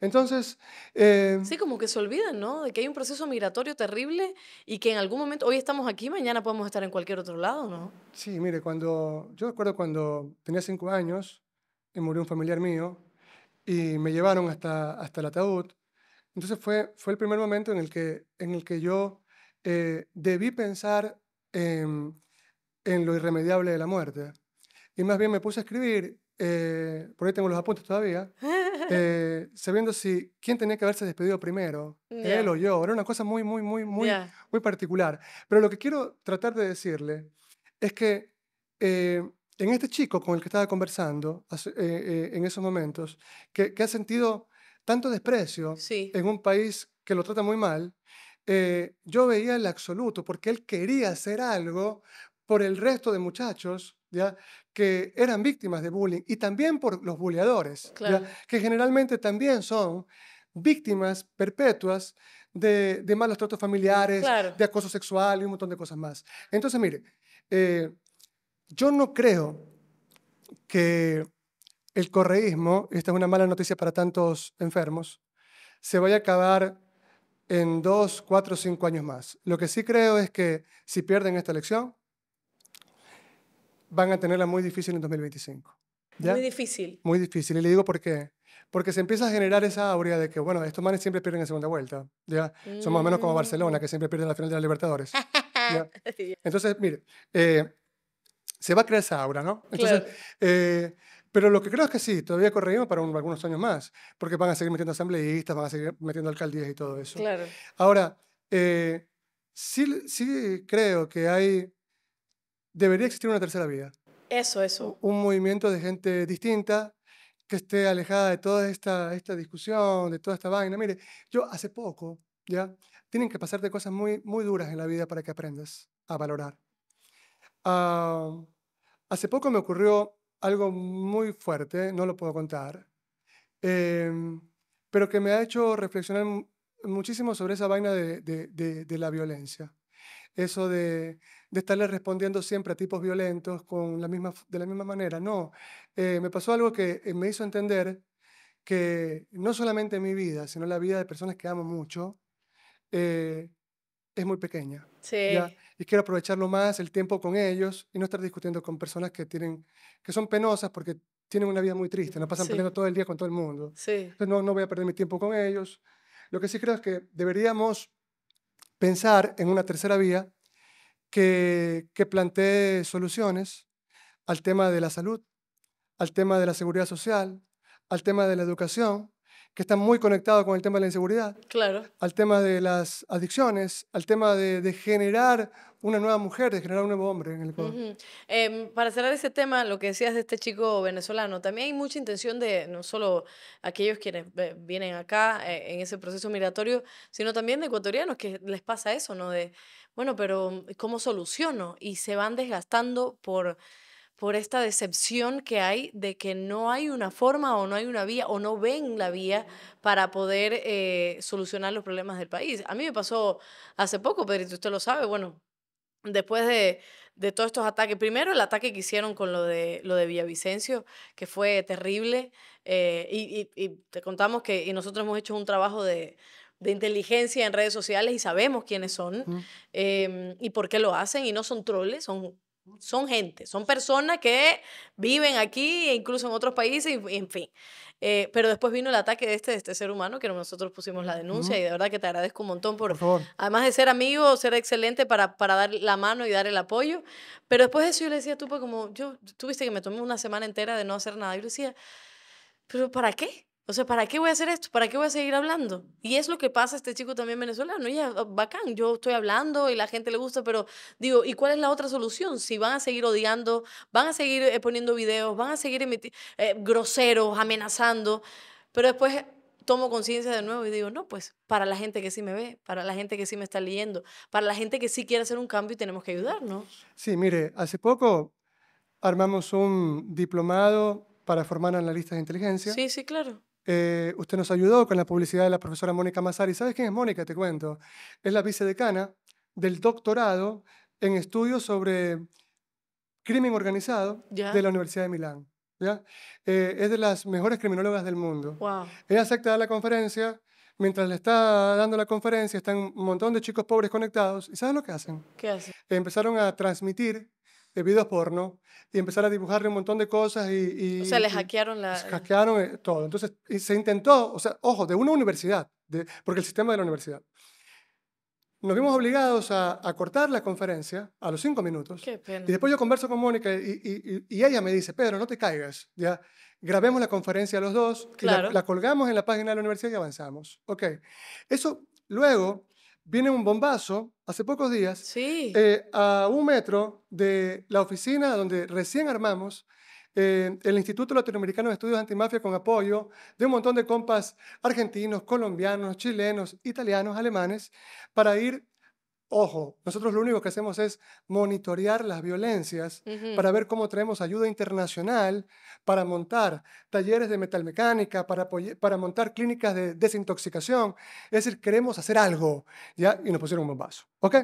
[SPEAKER 2] Entonces... Eh, sí,
[SPEAKER 1] como que se olvidan, ¿no? De que hay un proceso migratorio terrible y que en algún momento, hoy estamos aquí, mañana podemos estar en cualquier otro lado, ¿no?
[SPEAKER 2] Sí, mire, cuando, yo recuerdo cuando tenía cinco años, y murió un familiar mío y me llevaron hasta, hasta el ataúd. Entonces fue, fue el primer momento en el que, en el que yo eh, debí pensar en, lo irremediable de la muerte. Y más bien me puse a escribir, eh, por ahí tengo los apuntes todavía, <laughs> eh, sabiendo si quién tenía que haberse despedido primero, él o yo. Era una cosa muy, muy, muy, muy, muy particular. Pero lo que quiero tratar de decirle es que en este chico con el que estaba conversando eh, eh, en esos momentos, que, ha sentido tanto desprecio en un país que lo trata muy mal, eh, yo veía el absoluto, porque él quería hacer algo por el resto de muchachos ¿ya? que eran víctimas de bullying y también por los bulleadores, que generalmente también son víctimas perpetuas de, malos tratos familiares, de acoso sexual y un montón de cosas más. Entonces, mire, yo no creo que el correísmo, esta es una mala noticia para tantos enfermos, se vaya a acabar en dos, cuatro, cinco años más. Lo que sí creo es que si pierden esta elección, van a tenerla muy difícil en 2025. Muy difícil. Muy difícil. Y le digo por qué. Porque se empieza a generar esa aurea de que, bueno, estos manes siempre pierden en segunda vuelta. ¿ya? Son más o menos como Barcelona, que siempre pierde la final de la Libertadores.
[SPEAKER 1] <laughs>
[SPEAKER 2] Entonces, mire, eh, se va a crear esa aura, ¿no? Entonces, eh, pero lo que creo es que sí, todavía corregimos para algunos años más, porque van a seguir metiendo asambleístas, van a seguir metiendo alcaldías y todo eso. Claro. Ahora, eh, sí, sí creo que hay, debería existir una tercera vida.
[SPEAKER 1] Eso, eso. Un
[SPEAKER 2] movimiento de gente distinta que esté alejada de toda esta, esta discusión, de toda esta vaina. Mire, yo hace poco, ¿ya? Tienen que pasarte cosas muy, muy duras en la vida para que aprendas a valorar. Ah... Hace poco me ocurrió algo muy fuerte, no lo puedo contar, em, pero que me ha hecho reflexionar muchísimo sobre esa vaina de, la violencia. Eso de, estarle respondiendo siempre a tipos violentos de la misma manera. No, eh, me pasó algo que eh, me hizo entender que no solamente mi vida, sino la vida de personas que amo mucho, eh, es muy pequeña.
[SPEAKER 1] Y
[SPEAKER 2] quiero aprovecharlo más, el tiempo con ellos y no estar discutiendo con personas que, tienen, que son penosas porque tienen una vida muy triste, nos pasan sí. todo el día con todo el mundo. Entonces no, no voy a perder mi tiempo con ellos. Lo que sí creo es que deberíamos pensar en una tercera vía que, que plantee soluciones al tema de la salud, al tema de la seguridad social, al tema de la educación, que están muy conectados con el tema de la inseguridad, claro. al tema de las adicciones, al tema de, generar una nueva mujer, de generar un nuevo hombre en el Ecuador.
[SPEAKER 1] Em, para cerrar ese tema, lo que decías de este chico venezolano, también hay mucha intención de no solo aquellos quienes eh, vienen acá eh, en ese proceso migratorio, sino también de ecuatorianos que les pasa eso, ¿no? De, bueno, pero ¿cómo soluciono? Y se van desgastando por por esta decepción que hay de que no hay una forma o no hay una vía o no ven la vía para poder eh, solucionar los problemas del país. A mí me pasó hace poco, Pedrito, usted lo sabe, bueno, después de, todos estos ataques, primero el ataque que hicieron con lo de, lo de Villavicencio, que fue terrible, eh, y, te contamos que nosotros hemos hecho un trabajo de, inteligencia en redes sociales y sabemos quiénes son em, y por qué lo hacen, y no son troles, son son gente, son personas que viven aquí e incluso en otros países, en fin. Eh, pero después vino el ataque este, de este, ser humano, que nosotros pusimos la denuncia, y de verdad que te agradezco un montón por, además de ser amigo, ser excelente para, dar la mano y dar el apoyo. Pero después de eso yo le decía tú, como yo, tuviste que me tomé una semana entera de no hacer nada. Yo le decía, ¿pero para qué? O sea, ¿para qué voy a hacer esto? ¿Para qué voy a seguir hablando? Y es lo que pasa a este chico también venezolano. Y ya, ah, bacán, yo estoy hablando y la gente le gusta, pero digo, ¿y cuál es la otra solución? Si van a seguir odiando, van a seguir eh, poniendo videos, van a seguir emitir eh, groseros, amenazando, pero después tomo conciencia de nuevo y digo, no, pues para la gente que sí me ve, para la gente que sí me está leyendo, para la gente que sí quiere hacer un cambio y tenemos que ayudar, ¿no?
[SPEAKER 2] Sí, mire, hace poco armamos un diplomado para formar analistas de inteligencia. Sí, sí, claro eh, usted nos ayudó con la publicidad de la profesora Mónica Mazari. ¿Sabes quién es Mónica? Te cuento. Es la vicedecana del doctorado en estudios sobre crimen organizado de la Universidad de Milán. Eh, es de las mejores criminólogas del mundo. Ella acepta la conferencia. Mientras le está dando la conferencia, están un montón de chicos pobres conectados. ¿Y sabes lo que hacen? ¿Qué hacen? Empezaron a transmitir de videos porno y empezar a dibujarle un montón de cosas y... y o sea, le
[SPEAKER 1] hackearon la...
[SPEAKER 2] Hackearon eh, todo. Entonces, se intentó, o sea, ojo, de una universidad, de, porque el sistema de la universidad. Nos vimos obligados a, cortar la conferencia a los cinco minutos. Qué pena. Y después yo converso con Mónica y, ella me dice, Pedro, no te caigas, ya grabemos la conferencia los dos, claro. la, la colgamos en la página de la universidad y avanzamos. Ok, eso luego viene un bombazo hace pocos días eh, a un metro de la oficina donde recién armamos eh, el Instituto Latinoamericano de Estudios Antimafia con apoyo de un montón de compas argentinos, colombianos, chilenos, italianos, alemanes, para ir Ojo, nosotros lo único que hacemos es monitorear las violencias para ver cómo traemos ayuda internacional para montar talleres de metalmecánica, para, para montar clínicas de desintoxicación. Es decir, queremos hacer algo, ¿ya? Y nos pusieron un bombazo, ¿ok?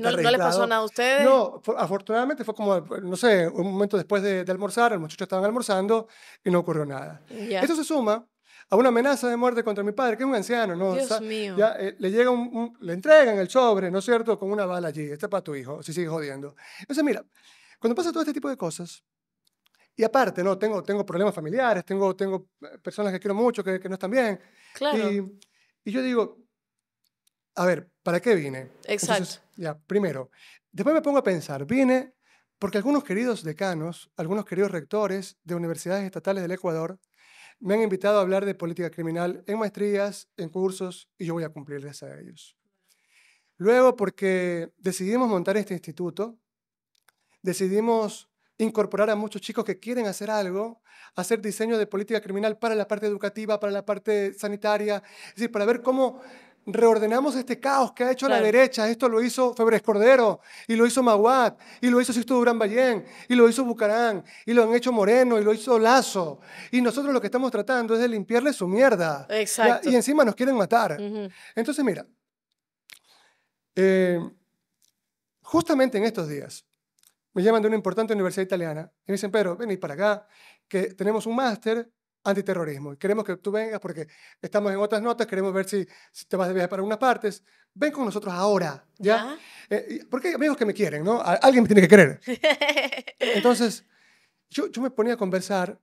[SPEAKER 1] No, no, le pasó nada a ustedes? No,
[SPEAKER 2] afortunadamente fue como, no sé, un momento después de, almorzar, el muchacho estaban almorzando y no ocurrió nada. Eso Esto se suma a una amenaza de muerte contra mi padre, que es un anciano, ¿no? Dios eh, le, llega un, le entregan el sobre, ¿no es cierto?, con una bala allí. Este es para tu hijo, si sigue jodiendo. Entonces, mira, cuando pasa todo este tipo de cosas, y aparte, ¿no? Tengo, tengo problemas familiares, tengo, tengo eh, personas que quiero mucho, que, no están bien. Claro. Y, yo digo, a ver, ¿para qué vine? Exacto. ya, primero. Después me pongo a pensar, vine porque algunos queridos decanos, algunos queridos rectores de universidades estatales del Ecuador me han invitado a hablar de política criminal en maestrías, en cursos, y yo voy a cumplirles a ellos. Luego, porque decidimos montar este instituto, decidimos incorporar a muchos chicos que quieren hacer algo, hacer diseño de política criminal para la parte educativa, para la parte sanitaria, es decir, para ver cómo reordenamos este caos que ha hecho la derecha. Esto lo hizo Febres Cordero, y lo hizo Maguad, y lo hizo Sisto Durán Ballén, y lo hizo Bucarán, y lo han hecho Moreno, y lo hizo Lazo. Y nosotros lo que estamos tratando es de limpiarle su mierda. Exacto. Y encima nos quieren matar. Entonces, mira, eh, justamente en estos días, me llaman de una importante universidad italiana y me dicen, Pedro, venid para acá, que tenemos un máster antiterrorismo. queremos que tú vengas porque estamos en otras notas, queremos ver si, te vas de viaje para unas partes. Ven con nosotros ahora, ¿ya? Eh, porque hay amigos que me quieren, ¿no? alguien me tiene que querer. <laughs> Entonces, yo, yo me ponía a conversar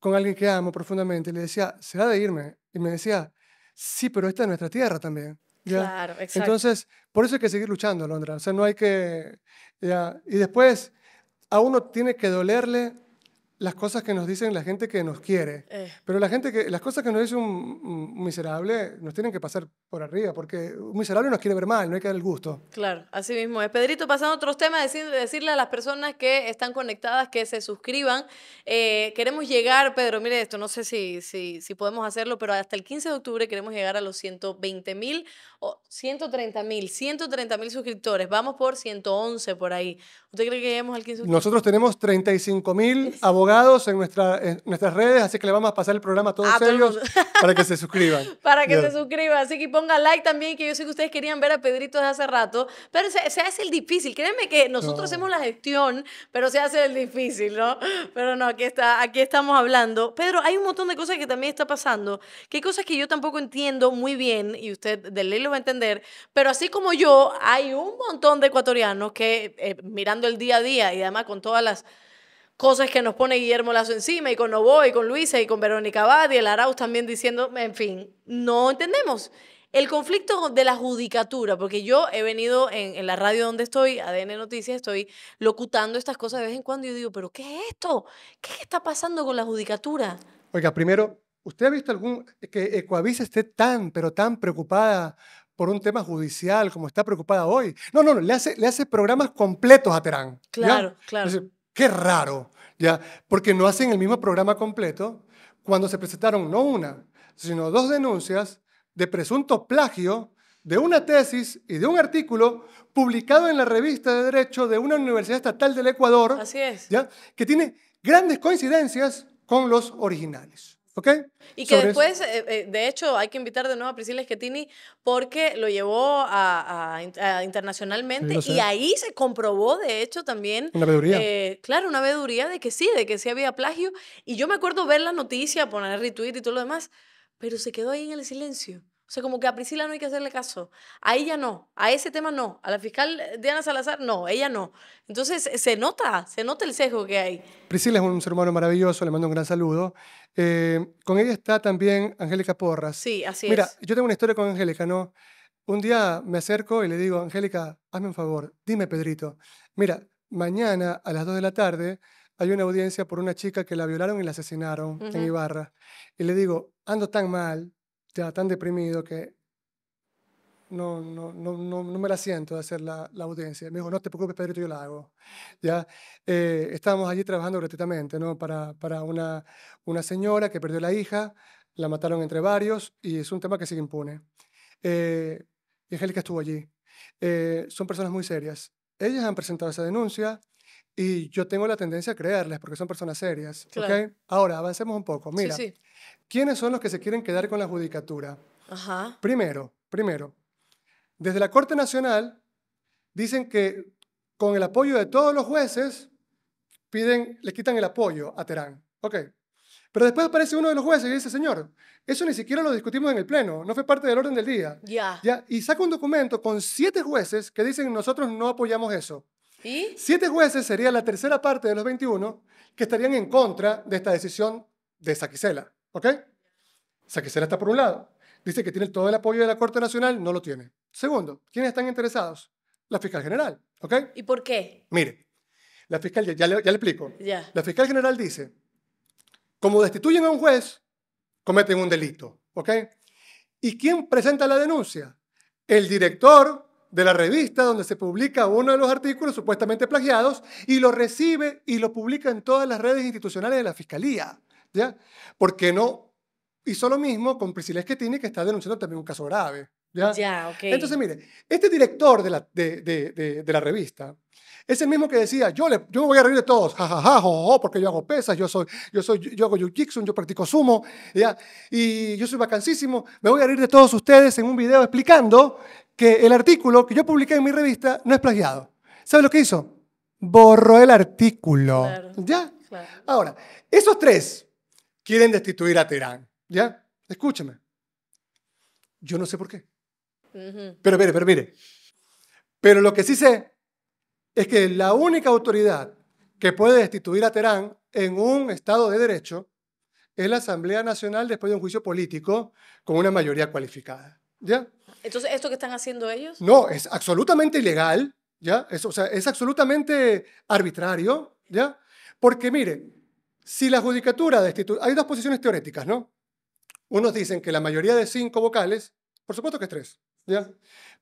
[SPEAKER 2] con alguien que amo profundamente y le decía, ¿será de irme? Y me decía, sí, pero esta es nuestra tierra también. ¿ya? Claro, exacto. Entonces, por eso hay que seguir luchando, Londra. O sea, no hay que... ¿ya? Y después, a uno tiene que dolerle las cosas que nos dicen la gente que nos quiere. Eh. Pero la gente que, las cosas que nos dice un, miserable nos tienen que pasar por arriba, porque un miserable nos quiere ver mal, no hay que dar el gusto.
[SPEAKER 1] Claro, así mismo es. Pedrito, pasando a otros temas, decir, decirle a las personas que están conectadas que se suscriban. Eh, queremos llegar, Pedro, mire esto, no sé si, si, si podemos hacerlo, pero hasta el 15 de octubre queremos llegar a los 120 mil 130 mil, 130 mil suscriptores, vamos por 111 por ahí. ¿Usted cree que lleguemos al 15? Nosotros
[SPEAKER 2] tenemos 35 mil <laughs> abogados en, nuestra, en nuestras redes, así que le vamos a pasar el programa a todos ah, ellos <laughs> para que se <laughs> suscriban. para que se
[SPEAKER 1] suscriban, así que ponga like también, que yo sé que ustedes querían ver a Pedrito desde hace rato, pero se, hace el difícil, créeme que nosotros hacemos la gestión, pero se hace el difícil, ¿no? Pero no, aquí, está, aquí estamos hablando. Pedro, hay un montón de cosas que también está pasando, que hay cosas que yo tampoco entiendo muy bien, y usted del va a entender, pero así como yo, hay un montón de ecuatorianos que eh, mirando el día a día y además con todas las cosas que nos pone Guillermo Lazo encima y con Novo y con Luisa y con Verónica Abad y el Arauz también diciendo, en fin, no entendemos. El conflicto de la judicatura, porque yo he venido en, la radio donde estoy, ADN Noticias, estoy locutando estas cosas de vez en cuando y digo, pero ¿qué es esto? ¿Qué está pasando con la judicatura?
[SPEAKER 2] Oiga, primero, ¿usted ha visto algún que Ecoavisa esté tan, pero tan preocupada por un tema judicial, como está preocupada hoy. No, no, no le hace, le hace programas completos a Terán. Claro, claro. qué raro, ¿ya? Porque no hacen el mismo programa completo cuando se presentaron no una, sino dos denuncias de presunto plagio de una tesis y de un artículo publicado en la revista de Derecho de una universidad estatal del Ecuador. Así es. ¿ya? Que tiene grandes coincidencias con los originales. ¿Ok? Y que después,
[SPEAKER 1] eh, eh, de hecho, hay que invitar de nuevo a Priscila Schettini porque lo llevó a, internacionalmente y ahí se comprobó, de hecho, también... Una veeduría. Eh, claro, una veduría de que sí, de que sí había plagio. Y yo me acuerdo ver la noticia, poner retweet y todo lo demás, pero se quedó ahí en el silencio. O sea, como que a Priscila no hay que hacerle caso. A ella no, a ese tema no, a la fiscal eh, Diana Salazar no, ella no. Entonces eh, se nota, se nota el sesgo que hay.
[SPEAKER 2] Priscila es un ser humano maravilloso, le mando un gran saludo. Eh, con ella está también Angélica Porras. Sí, así es. Mira, yo tengo una historia con Angélica, ¿no? Un día me acerco y le digo, Angélica, hazme un favor, dime Pedrito. Mira, mañana a las 2 de la tarde hay una audiencia por una chica que la violaron y la asesinaron en Ibarra. Y le digo, ando tan mal, ya tan deprimido que no, no, no, no, me la siento de hacer la, la, audiencia. Me dijo, no te preocupes, Pedrito, yo la hago. ¿Ya? Eh, estábamos allí trabajando gratuitamente ¿no? para, para una, una señora que perdió la hija, la mataron entre varios y es un tema que sigue impune. Eh, y Angélica estuvo allí. Eh, son personas muy serias. Ellas han presentado esa denuncia, y yo tengo la tendencia a creerles porque son personas serias. Ahora, avancemos un poco. Mira, ¿quiénes son los que se quieren quedar con la judicatura? Primero, primero, desde la Corte Nacional dicen que con el apoyo de todos los jueces piden, le quitan el apoyo a Terán. Ok. Pero después aparece uno de los jueces y dice, señor, eso ni siquiera lo discutimos en el Pleno, no fue parte del orden del día. Ya. Ya. Y saca un documento con siete jueces que dicen, nosotros no apoyamos eso. Siete jueces sería la tercera parte de los 21 que estarían en contra de esta decisión de Saquicela. ¿Ok? Saquicela está por un lado. Dice que tiene todo el apoyo de la Corte Nacional, no lo tiene. Segundo, ¿quiénes están interesados? La fiscal general. ¿Ok?
[SPEAKER 1] ¿Y por qué?
[SPEAKER 2] Mire, la fiscal, ya, le, ya le, explico. La fiscal general dice, como destituyen a un juez, cometen un delito. ¿Ok? ¿Y quién presenta la denuncia? El director de la revista donde se publica uno de los artículos supuestamente plagiados y lo recibe y lo publica en todas las redes institucionales de la Fiscalía. ¿ya? ¿Por qué no hizo lo mismo con Priscila tiene que está denunciando también un caso grave?
[SPEAKER 1] ¿ya? Entonces,
[SPEAKER 2] mire, este director de la, de, la revista es el mismo que decía, yo, le, yo me voy a reír de todos, jajaja, porque yo hago pesas, yo, soy, yo, soy, yo hago jiu yo practico sumo, ¿ya? y yo soy vacancísimo, me voy a reír de todos ustedes en un video explicando que el artículo que yo publiqué en mi revista no es plagiado. ¿Sabes lo que hizo? Borró el artículo. ¿Ya? Ahora, esos tres quieren destituir a Terán. ¿Ya? Escúchame. Yo no sé por qué. Pero mire, pero mire. Pero lo que sí sé es que la única autoridad que puede destituir a Terán en un Estado de Derecho es la Asamblea Nacional después de un juicio político con una mayoría cualificada. ¿Ya?
[SPEAKER 1] Entonces, ¿esto que están haciendo ellos?
[SPEAKER 2] No, es absolutamente ilegal, ¿ya? Es, o sea, es absolutamente arbitrario, ¿ya? Porque mire, si la judicatura destituye... Hay dos posiciones teóricas, ¿no? Unos dicen que la mayoría de cinco vocales, por supuesto que es tres, ¿ya?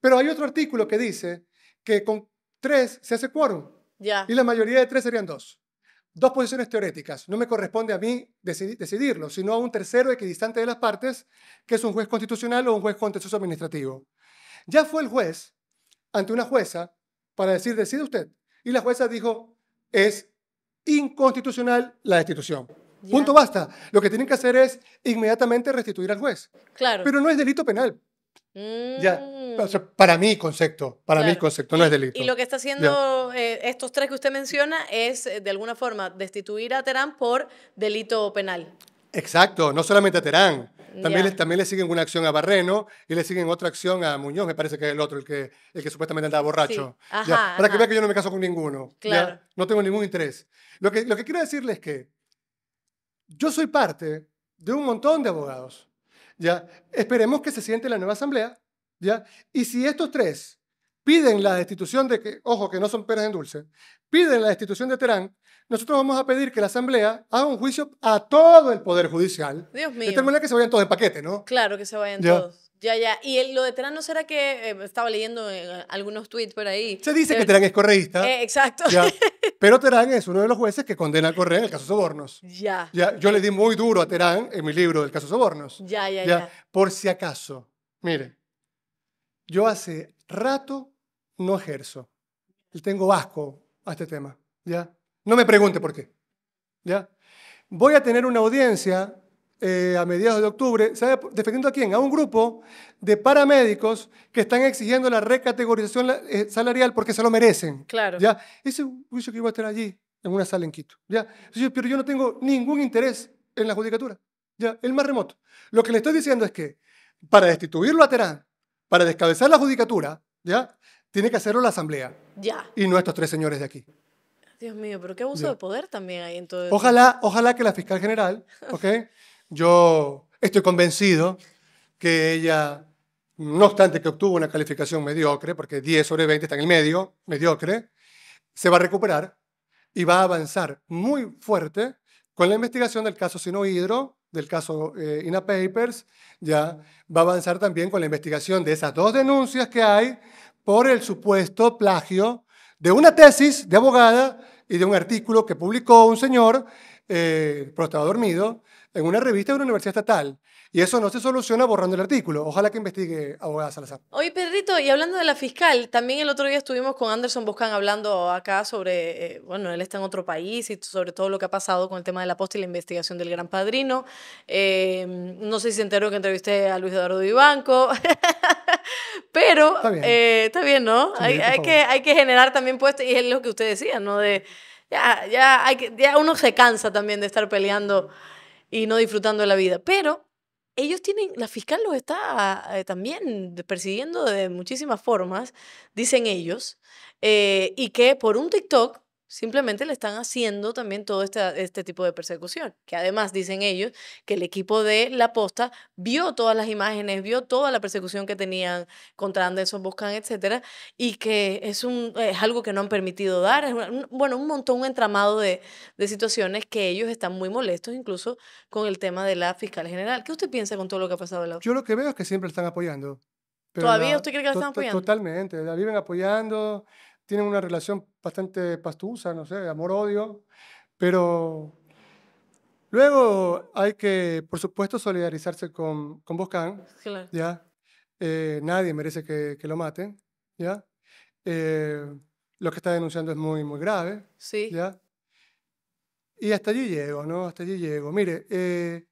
[SPEAKER 2] Pero hay otro artículo que dice que con tres se hace quórum. Y la mayoría de tres serían dos dos posiciones teóricas. No me corresponde a mí decidirlo, sino a un tercero equidistante de las partes, que es un juez constitucional o un juez contencioso administrativo. Ya fue el juez ante una jueza para decir, decide usted. Y la jueza dijo, es inconstitucional la destitución. Punto basta. Lo que tienen que hacer es inmediatamente restituir al juez. Claro. Pero no es delito penal.
[SPEAKER 1] Mm. Ya
[SPEAKER 2] para mí concepto, para mí concepto, no es delito. Y lo que
[SPEAKER 1] está haciendo eh, estos tres que usted menciona es, eh, de alguna forma, destituir a Terán por delito penal.
[SPEAKER 2] Exacto, no solamente a Terán. También, le, también le siguen una acción a Barreno y le siguen otra acción a Muñoz, me parece que es el otro, el que, el que supuestamente andaba borracho. Para que vea que yo no me caso con ninguno. Claro. No tengo ningún interés. Lo que, lo que quiero decirles es que yo soy parte de un montón de abogados. ¿ya? Esperemos que se siente la nueva asamblea ¿ya? Y si estos tres piden la destitución de que, ojo, que no son peras en dulce, piden la destitución de Terán, nosotros vamos a pedir que la Asamblea haga un juicio a todo el Poder Judicial.
[SPEAKER 1] Dios mío. De tal manera
[SPEAKER 2] que se vayan todos de paquete, ¿no?
[SPEAKER 1] Claro, que se vayan todos. Ya, ya. Y lo de Terán no será que eh, estaba leyendo eh, algunos tweets por ahí. Se dice que eh,
[SPEAKER 2] Terán es correísta. exacto. <laughs> Pero Terán es uno de los jueces que condena a Correa en el caso Sobornos. Ya. ya. Yo le di muy duro a Terán en mi libro del caso Sobornos.
[SPEAKER 1] ya, ya. ya.
[SPEAKER 2] Por si acaso. Mire, yo hace rato no ejerzo. tengo asco a este tema, ¿ya? No me pregunte por qué, ¿ya? Voy a tener una audiencia eh, a mediados de octubre, ¿sabe? defendiendo a quién? A un grupo de paramédicos que están exigiendo la recategorización eh, salarial porque se lo merecen. Claro. ¿ya? Ese juicio que iba a estar allí, en una sala en Quito. ¿ya? Pero yo no tengo ningún interés en la judicatura, ¿ya? el más remoto. Lo que le estoy diciendo es que para destituirlo a Terán, para descabezar la judicatura, ¿ya? Tiene que hacerlo la asamblea. Ya. Y no estos tres señores de aquí.
[SPEAKER 1] Dios mío, pero qué abuso de poder también hay en Ojalá,
[SPEAKER 2] ojalá que la fiscal general, <laughs> ¿ok? Yo estoy convencido que ella, no obstante que obtuvo una calificación mediocre, porque 10 sobre 20 está en el medio, mediocre, se va a recuperar y va a avanzar muy fuerte con la investigación del caso hidro del caso eh, INA Papers, ya va a avanzar también con la investigación de esas dos denuncias que hay por el supuesto plagio de una tesis de abogada y de un artículo que publicó un señor, eh, estaba dormido, en una revista de una universidad estatal. Y eso no se soluciona borrando el artículo. Ojalá que investigue abogada Salazar.
[SPEAKER 1] Oye, Pedrito, y hablando de la fiscal, también el otro día estuvimos con Anderson Boscan hablando acá sobre, eh, bueno, él está en otro país y sobre todo lo que ha pasado con el tema de la posta y la investigación del Gran Padrino. Em, no sé si se enteró que entrevisté a Luis Eduardo Ibanco. <laughs> pero está bien, eh, está bien ¿no? hay, que, hay que generar también puestos, y es lo que usted decía, ¿no? De, ya, ya, ya uno se cansa también de estar peleando y no disfrutando de la vida, pero ellos tienen, la fiscal los está eh, también persiguiendo de muchísimas formas, dicen ellos, eh, y que por un TikTok Simplemente le están haciendo también todo este, este tipo de persecución, que además dicen ellos que el equipo de la posta vio todas las imágenes, vio toda la persecución que tenían contra Anderson Boscan, etcétera, y que es, un, es algo que no han permitido dar, es un, bueno, un montón, un entramado de, situaciones que ellos están muy molestos, incluso con el tema de la fiscal general. ¿Qué usted piensa con todo lo que ha pasado? La... Yo lo que
[SPEAKER 2] veo es que siempre están apoyando.
[SPEAKER 1] ¿Todavía usted cree que la están apoyando?
[SPEAKER 2] Totalmente, la viven apoyando tienen una relación bastante pastusa, no sé, amor-odio, pero luego hay que, por supuesto, solidarizarse con, con Boscan, ¿ya? Eh, nadie merece que, lo maten, ¿ya? Eh, lo que está denunciando es muy, muy grave, sí. ¿ya? Y hasta allí llego, ¿no? Hasta allí llego. Mire, eh,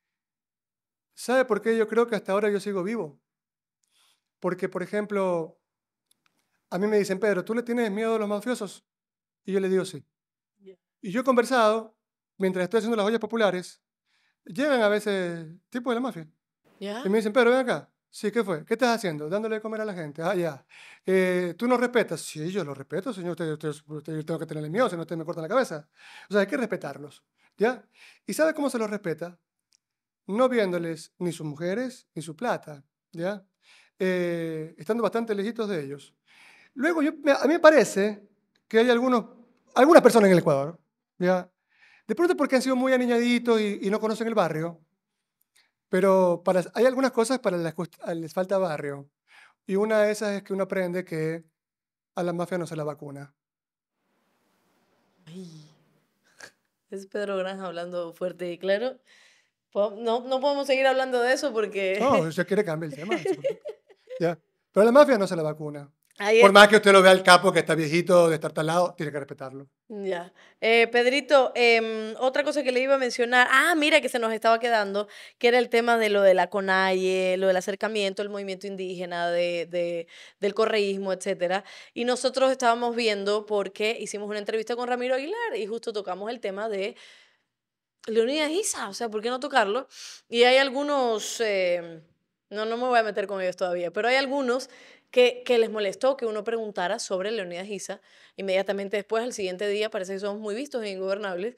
[SPEAKER 2] ¿sabe por qué yo creo que hasta ahora yo sigo vivo? Porque, por ejemplo, a mí me dicen, Pedro, ¿tú le tienes miedo a los mafiosos? Y yo le digo sí. Y yo he conversado, mientras estoy haciendo las ollas populares, llegan a veces tipos de la mafia. Y me dicen, Pedro, ven acá. Sí, ¿qué fue? ¿Qué estás haciendo? Dándole de comer a la gente. Ah, ya. Eh, ¿Tú no respetas? Sí, yo lo respeto, señor. yo tengo que tenerle miedo, si no, usted me corta la cabeza. O sea, hay que respetarlos. ¿Ya? ¿Y sabe cómo se los respeta? No viéndoles ni sus mujeres ni su plata. ¿Ya? Eh, estando bastante lejitos de ellos. Luego, a mí me parece que hay algunos, algunas personas en el Ecuador, ¿ya? de pronto porque han sido muy aniñaditos y, no conocen el barrio, pero hay algunas cosas para las que les falta barrio. Y una de esas es que uno aprende que a la mafia no se la vacuna.
[SPEAKER 1] Es Pedro Granja hablando fuerte y claro. No, no podemos seguir hablando de eso porque... No, se
[SPEAKER 2] <laughs> quiere cambiar el tema. Pero a la mafia no se la vacuna. Por más que usted lo vea al capo que está viejito, de estar talado, tiene que respetarlo.
[SPEAKER 1] Ya. Eh, Pedrito, em, otra cosa que le iba a mencionar, ah, mira que se nos estaba quedando, que era el tema de lo de la CONAIE, lo del acercamiento, el movimiento indígena, de, del correísmo, etcétera. Y nosotros estábamos viendo porque hicimos una entrevista con Ramiro Aguilar y justo tocamos el tema de Leonidas Isa, o sea, ¿por qué no tocarlo? Y hay algunos... Em, no, no me voy a meter con ellos todavía, pero hay algunos que, les molestó que uno preguntara sobre Leonidas Giza Inmediatamente después, al siguiente día, parece que somos muy vistos e ingobernables.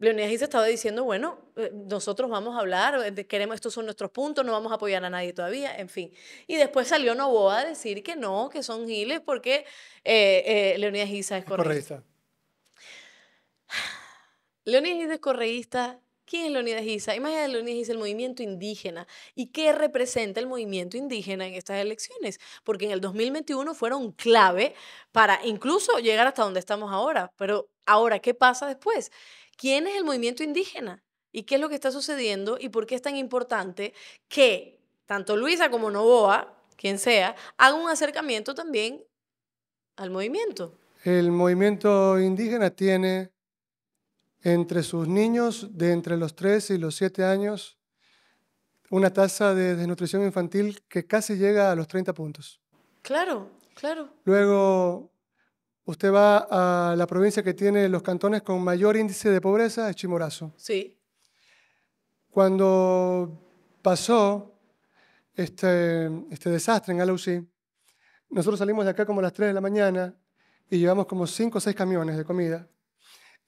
[SPEAKER 1] Leonidas Giza estaba diciendo, bueno, eh, nosotros vamos a hablar, eh, queremos, estos son nuestros puntos, no vamos a apoyar a nadie todavía, en fin. Y después salió Novoa a decir que no, que son giles, porque eh, Leonidas Giza es correísta. <sighs> Leonidas es correísta, ¿Quién es Leonidas Giza? Imagínate Leonidas el movimiento indígena. ¿Y qué representa el movimiento indígena en estas elecciones? Porque en el 2021 fueron clave para incluso llegar hasta donde estamos ahora. Pero ahora, ¿qué pasa después? ¿Quién es el movimiento indígena? ¿Y qué es lo que está sucediendo? ¿Y por qué es tan importante que tanto Luisa como Novoa, quien sea, hagan un acercamiento también al movimiento?
[SPEAKER 2] El movimiento indígena tiene entre sus niños de entre los 3 y los 7 años una tasa de desnutrición infantil que casi llega a los 30 puntos.
[SPEAKER 1] Claro, claro.
[SPEAKER 2] Luego, usted va a la provincia que tiene los cantones con mayor índice de pobreza, es Chimorazo. Sí. Cuando pasó este, este desastre en Alausí nosotros salimos de acá como a las 3 de la mañana y llevamos como 5 o 6 camiones de comida.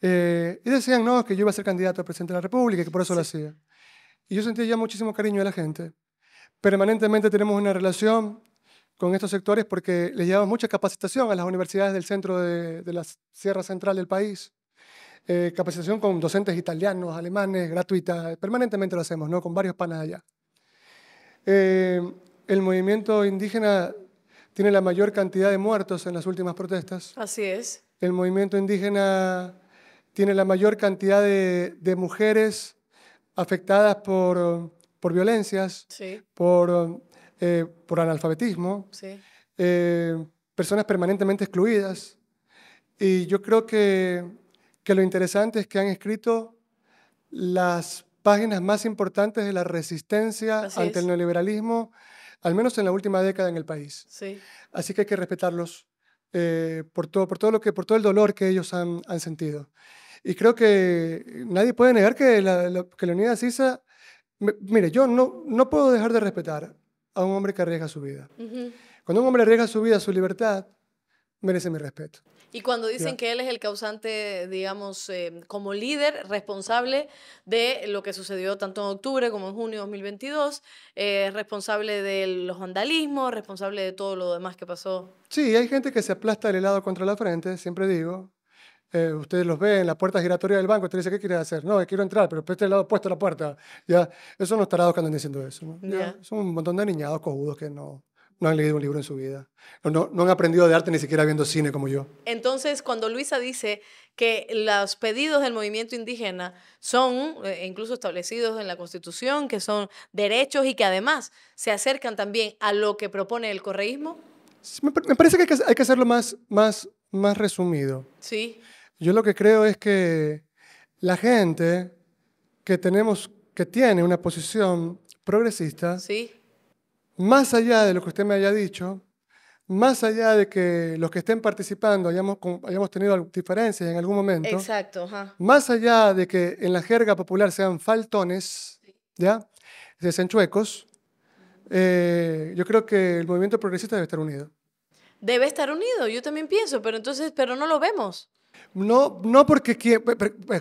[SPEAKER 2] Eh, y decían, no, que yo iba a ser candidato a presidente de la República, que por eso lo hacía. Y yo sentía ya muchísimo cariño de la gente. Permanentemente tenemos una relación con estos sectores porque les llevamos mucha capacitación a las universidades del centro de, de la Sierra Central del país. Eh, capacitación con docentes italianos, alemanes, gratuita. Permanentemente lo hacemos, ¿no? Con varios panas allá. Eh, el movimiento indígena tiene la mayor cantidad de muertos en las últimas protestas.
[SPEAKER 1] Así es.
[SPEAKER 2] El movimiento indígena tiene la mayor cantidad de, mujeres afectadas por, por violencias, por, eh, por, analfabetismo, eh, personas permanentemente excluidas. Y yo creo que, que lo interesante es que han escrito las páginas más importantes de la resistencia ante el neoliberalismo, al menos en la última década en el país. Así que hay que respetarlos eh, por, todo, por, todo lo que, por todo el dolor que ellos han, han sentido. Y creo que nadie puede negar que, la, Unidad que Sisa, mire, yo no, puedo dejar de respetar a un hombre que arriesga su vida. Cuando un hombre arriesga su vida, su libertad, merece mi respeto.
[SPEAKER 1] Y cuando dicen que él es el causante, digamos, eh, como líder responsable de lo que sucedió tanto en octubre como en junio de 2022, eh, responsable de los vandalismos, responsable de todo lo demás que pasó.
[SPEAKER 2] Sí, hay gente que se aplasta el helado contra la frente, siempre digo, eh, ustedes los ven, la puerta giratoria del banco, usted dice, ¿qué quiere hacer? No, quiero entrar, pero este lado puesto la puerta. Ya, esos son los tarados que andan diciendo eso. son un montón de niñados cojudos que no, no han leído un libro en su vida. No, no han aprendido de arte ni siquiera viendo cine como yo.
[SPEAKER 1] Entonces, cuando Luisa dice que los pedidos del movimiento indígena son eh, incluso establecidos en la Constitución, que son derechos y que además se acercan también a lo que propone el correísmo.
[SPEAKER 2] Me, parece que hay que, hacerlo más, más, más resumido. Sí. Yo lo que creo es que la gente que tenemos, que tiene una posición progresista, ¿Sí? más allá de lo que usted me haya dicho, más allá de que los que estén participando hayamos, tenido diferencias en algún momento, más allá de que en la jerga popular sean faltones, ¿ya? sean chuecos, eh, yo creo que el movimiento progresista debe estar unido.
[SPEAKER 1] Debe estar unido, yo también pienso, pero entonces, pero no lo vemos.
[SPEAKER 2] No, porque...